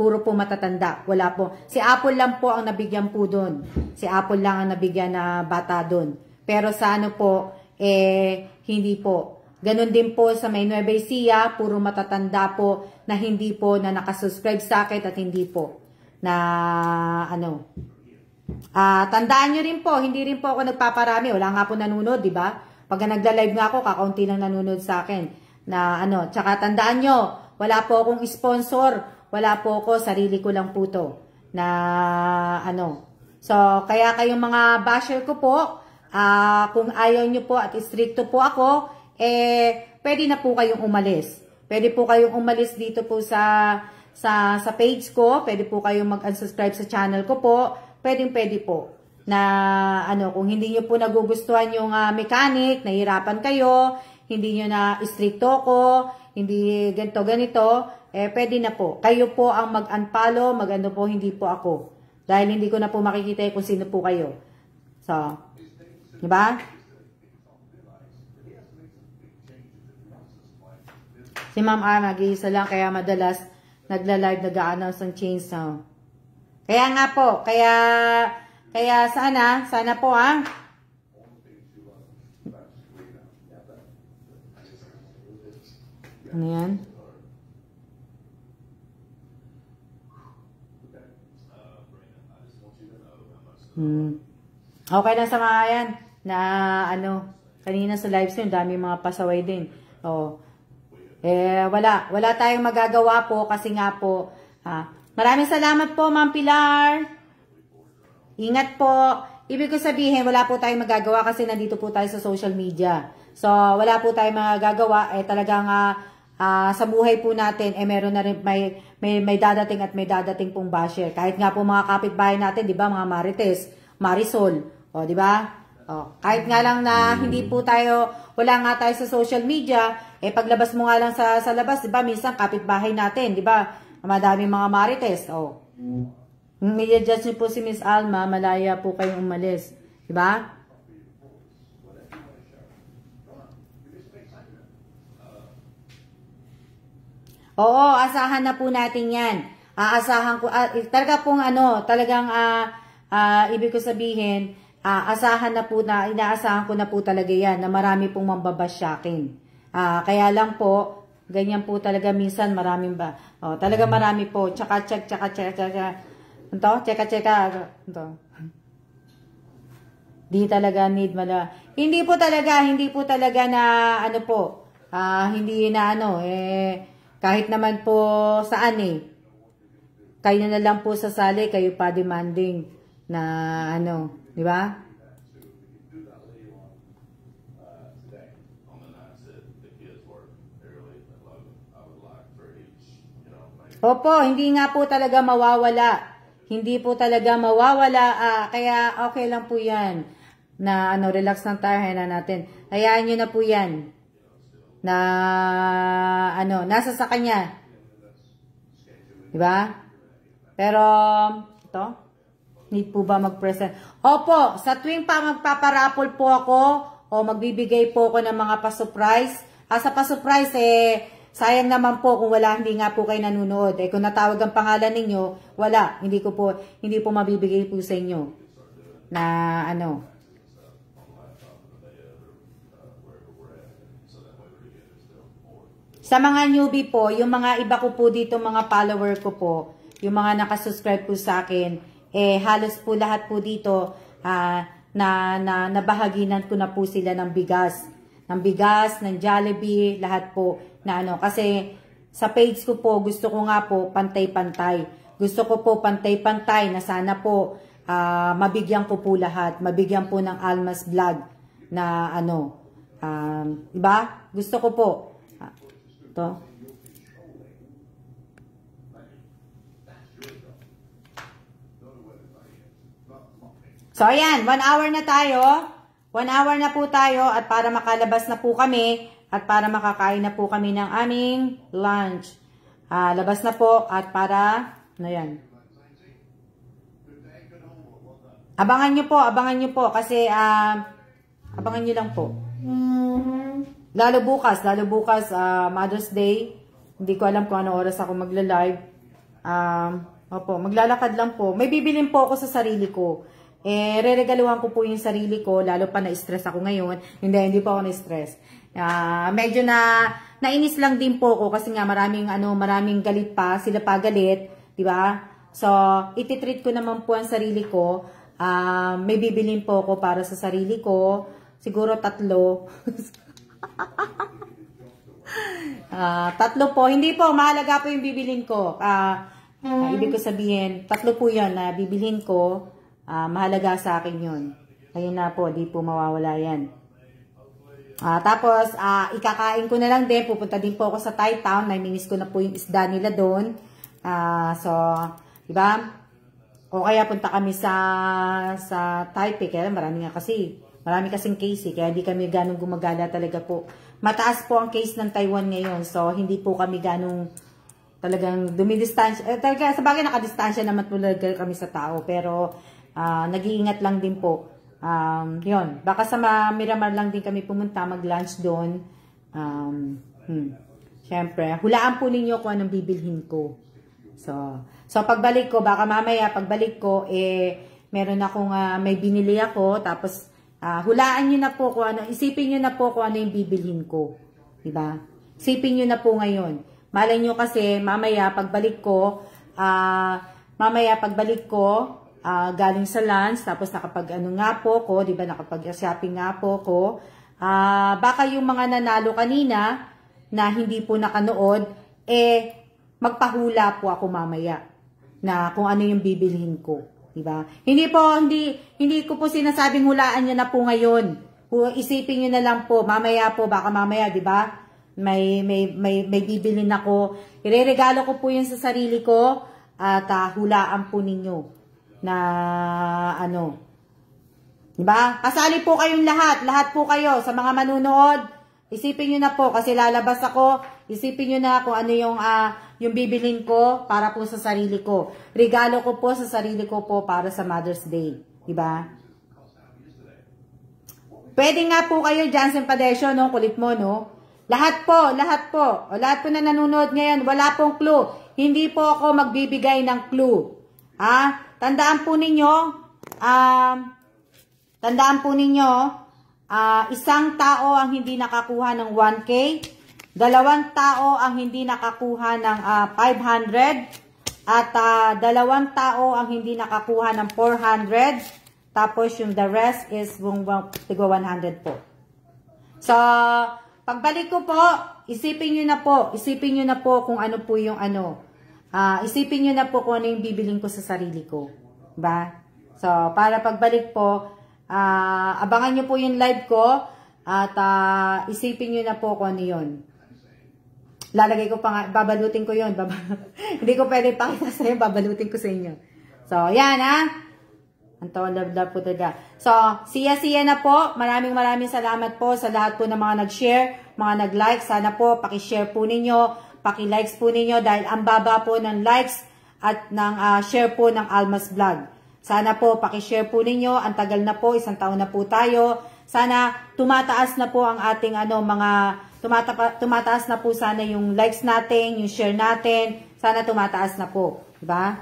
S1: puro po matatanda. Wala po. Si Apple lang po ang nabigyan po doon. Si Apple lang ang nabigyan na bata doon. Pero sa ano po, eh, hindi po. Ganon din po sa may Nueva Ecija, puro matatanda po na hindi po na nakasubscribe sa akin at hindi po na ano Uh, tandaan niyo rin po, hindi rin po ako nagpaparami. Wala nga po nanonood, di ba? Pag nagla-live nga ako, kakaunti lang nanonood sa akin. Na ano, tsaka tandaan niyo, wala po akong sponsor. Wala po ako, sarili ko lang po to. Na ano. So, kaya kayong mga basher ko po, uh, kung ayaw niyo po at stricto po ako, eh, pwede na po kayong umalis. Pwede po kayong umalis dito po sa sa sa page ko. Pwede po kayong mag-unsubscribe sa channel ko po pwedeng-pwede po na ano kung hindi niyo po nagugustuhan yung uh, mechanic, nahirapan kayo, hindi niyo na stricto ko, hindi ganito ganito, eh pwede na po. Kayo po ang mag-unfollow, magano po hindi po ako. Dahil hindi ko na po makikita kung sino po kayo. So, 'di ba? Si Ma'am A, nag-iisa lang, kaya madalas nagla-live, nag-announce ng chainsaw. Kaya nga po, kaya, kaya sana, sana po ang Ano yan? Hmm. Okay lang sa mga yan na ano, kanina sa live stream, dami mga pasaway din. Oh. Eh, wala. Wala tayong magagawa po kasi nga po, ha, Maraming salamat po, Ma'am Pilar. Ingat po. Ibig ko sabihin, wala po tayong magagawa kasi nandito po tayo sa social media. So, wala po tayong magagawa. Eh, talagang uh, uh, sa buhay po natin, eh, meron na rin, may, may, may dadating at may dadating pong basher. Kahit nga po mga kapitbahay natin, di ba, mga Marites, Marisol, o, di ba? Oh, kahit nga lang na hindi po tayo, wala nga tayo sa social media, eh, paglabas mo nga lang sa, sa labas, di ba, minsan kapitbahay natin, di ba, Madami mga marites. Oh. I-adjust niyo po si Miss Alma. Malaya po kayong umalis. Diba? Oo, asahan na po natin yan. Aasahan ko, uh, talaga pong ano, talagang uh, uh, ibig ko sabihin, uh, asahan na po na, inaasahan ko na po talaga yan na marami pong mambabash sa akin. Uh, kaya lang po, Ganyan po talaga minsan maraming ba. Oh, talaga marami po. Tsaka, tsaka, tsaka, tsaka, tsaka. Ito, tsaka, tsaka. Ito. Di talaga need mala. Hindi po talaga, hindi po talaga na ano po. Ah, hindi na ano, eh, kahit naman po saan eh. Kayo na lang po sasali, kayo pa demanding na ano, di ba? Opo, hindi nga po talaga mawawala. Hindi po talaga mawawala. Ah, kaya okay lang po yan. Na ano, relax lang tayo. na natin. Hayaan nyo na po yan. Na ano, nasa sa kanya. Diba? Pero, ito, need po ba mag-present? Opo, sa tuwing pa magpaparapol po ako o magbibigay po ako ng mga pa-surprise. Ah, sa pa-surprise eh, Sayang naman po kung wala, hindi nga po kayo nanonood. Eh, kung natawag ang pangalan ninyo, wala. Hindi ko po, hindi po mabibigay po sa inyo na ano. Sa mga newbie po, yung mga iba ko po dito, mga follower ko po, yung mga nakasubscribe po sa akin, eh halos po lahat po dito uh, na, na nabahaginan ko na po sila ng bigas. Ng bigas, ng Jollibee, lahat po na ano. Kasi sa page ko po, gusto ko nga po pantay-pantay. Gusto ko po pantay-pantay na sana po uh, mabigyan ko po lahat. Mabigyan po ng Almas Vlog na ano. Um, diba? Gusto ko po. Ah, to. So, ayan. One hour na tayo. One hour na po tayo at para makalabas na po kami, at para makakain na po kami ng aming lunch. Uh, labas na po at para, ano yan. Abangan nyo po, abangan nyo po kasi uh, abangan nyo lang po. Lalo bukas, lalo bukas, uh, Mother's Day. Hindi ko alam kung ano oras ako magla-live. Um, opo, maglalakad lang po. May bibilin po ako sa sarili ko eh, reregaluhan ko po yung sarili ko, lalo pa na-stress ako ngayon. Hindi, hindi pa ako na-stress. Uh, medyo na nainis lang din po ko kasi nga maraming ano, maraming galit pa, sila pa galit, 'di ba? So, ititreat ko naman po ang sarili ko. Uh, may bibilin po ako para sa sarili ko. Siguro tatlo. uh, tatlo po. Hindi po, mahalaga po yung bibilin ko. Uh, uh, ibig ko sabihin, tatlo po yan na uh, bibilin ko. Uh, mahalaga sa akin yun. Ayun na po, di po mawawala yan. Uh, tapos, uh, ikakain ko na lang din. Pupunta din po ako sa Thai Town. Namimiss ko na po yung isda nila doon. Uh, so, di ba? O kaya punta kami sa sa Taipei. Kaya marami nga kasi. Marami kasing case eh. Kaya hindi kami ganong gumagala talaga po. Mataas po ang case ng Taiwan ngayon. So, hindi po kami ganong talagang dumidistansya. Eh, talaga, sa bagay nakadistansya naman po kami sa tao. Pero, uh, nag-iingat lang din po. Um, yun, baka sa Miramar lang din kami pumunta, mag-lunch doon. Um, hmm. Siyempre, hulaan po ninyo kung anong bibilhin ko. So, so pagbalik ko, baka mamaya pagbalik ko, eh, meron akong uh, may binili ako, tapos uh, hulaan nyo na po kung ano, isipin nyo na po kung ano yung bibilhin ko. Diba? Isipin nyo na po ngayon. Malay nyo kasi, mamaya pagbalik ko, ah, uh, mamaya pagbalik ko, uh, galing sa lunch, tapos nakapag ano nga po ko, di ba nakapag-shopping nga po ko. Uh, baka yung mga nanalo kanina na hindi po nakanood, eh magpahula po ako mamaya na kung ano yung bibilhin ko. Di ba? Hindi po, hindi, hindi ko po sinasabing hulaan niya na po ngayon. Isipin niyo na lang po, mamaya po, baka mamaya, di ba? May, may, may, may bibilin ako. Ireregalo ko po yun sa sarili ko at uh, hulaan po ninyo na ano. 'Di ba? Kasali po kayong lahat, lahat po kayo sa mga manunood. Isipin niyo na po kasi lalabas ako. Isipin niyo na kung ano yung uh, yung bibilin ko para po sa sarili ko. Regalo ko po sa sarili ko po para sa Mother's Day, 'di ba? Pwede nga po kayo Jansen Padesio, no? Kulit mo, no? Lahat po, lahat po. O lahat po na nanonood ngayon, wala pong clue. Hindi po ako magbibigay ng clue. Ha? Tandaan po ninyo, um, tandaan po ninyo, uh, isang tao ang hindi nakakuha ng 1K, dalawang tao ang hindi nakakuha ng uh, ah, 500, at uh, dalawang tao ang hindi nakakuha ng 400, tapos yung the rest is yung 100 po. So, pagbalik ko po, isipin nyo na po, isipin nyo na po kung ano po yung ano, uh, isipin nyo na po kung ano yung bibiling ko sa sarili ko. Ba? So, para pagbalik po, uh, abangan nyo po yung live ko at uh, isipin nyo na po kung ano yun. Lalagay ko pa nga, babalutin ko yun. Bab Hindi ko pwede pakita sa inyo, babalutin ko sa inyo. So, yan ha. Ang tawang love love po talaga. So, siya-siya na po. Maraming maraming salamat po sa lahat po ng mga nag-share, mga nag-like. Sana po, pakishare po ninyo Paki-likes po ninyo dahil ang baba po ng likes at ng uh, share po ng Almas Vlog. Sana po paki-share po ninyo. Ang tagal na po, isang taon na po tayo. Sana tumataas na po ang ating ano mga tumata tumataas na po sana yung likes natin, yung share natin. Sana tumataas na po, di ba?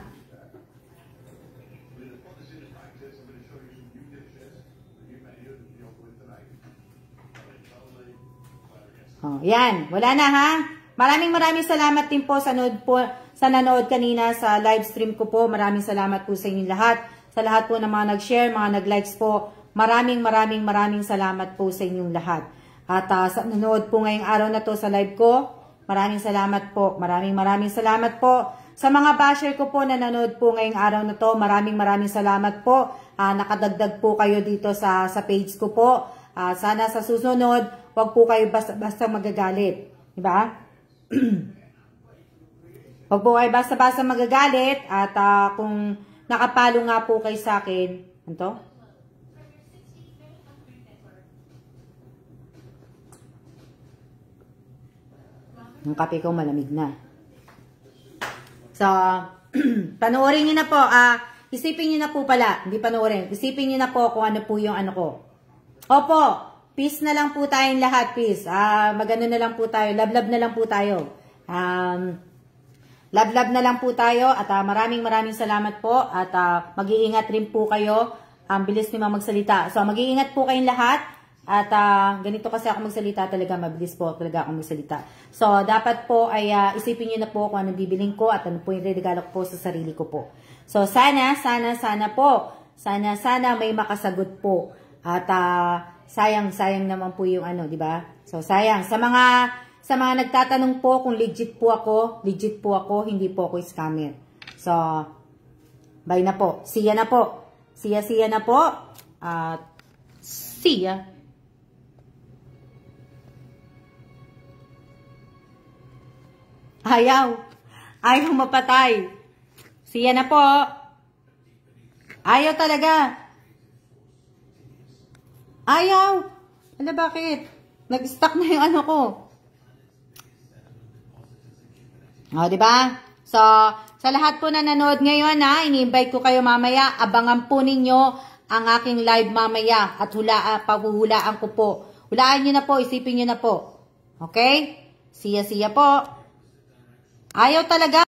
S1: Oh, yan. Wala na ha? Maraming maraming salamat din po sa nanood, po, sa nanood kanina sa live stream ko po. Maraming salamat po sa inyong lahat. Sa lahat po ng mga nag-share, mga nag-likes po. Maraming maraming maraming salamat po sa inyong lahat. At uh, sa nanood po ngayong araw na to sa live ko, maraming salamat po. Maraming maraming salamat po. Sa mga basher ko po na nanood po ngayong araw na to, maraming maraming salamat po. Uh, nakadagdag po kayo dito sa, sa page ko po. Uh, sana sa susunod, wag po kayo basta, basta magagalit. Diba? Huwag po ay basta-basta magagalit at uh, kung nakapalo nga po kay sa akin, ano Yung kape ko malamig na. So, panoorin niyo na po, uh, isipin niyo na po pala, hindi panoorin, isipin niyo na po kung ano po yung ano ko. Opo, Peace na lang po tayong lahat, peace. Ah, magano na lang po tayo, love-love na lang po tayo. Um, love-love na lang po tayo at uh, maraming maraming salamat po at uh, mag-iingat rin po kayo. Ang um, bilis ni magsalita. So, mag-iingat po kayong lahat at uh, ganito kasi ako magsalita talaga, mabilis po talaga ako magsalita. So, dapat po ay uh, isipin niyo na po kung anong bibiling ko at ano po yung regalo ko sa sarili ko po. So, sana, sana, sana po, sana, sana may makasagot po. At uh, sayang-sayang naman po yung ano, di ba? So, sayang. Sa mga, sa mga nagtatanong po kung legit po ako, legit po ako, hindi po ako scammer. So, bye na po. Siya na po. Siya-siya na po. At, uh, siya. Ayaw. Ayaw mapatay. Siya na po. Ayaw talaga. Ayaw! Ano bakit? Nag-stuck na yung ano ko. O, oh, di ba? So, sa lahat po na nanood ngayon, ha, ini-invite ko kayo mamaya. Abangan po ninyo ang aking live mamaya at hula, ah, paghuhulaan ko po. Hulaan nyo na po, isipin nyo na po. Okay? Siya-siya po. Ayaw talaga.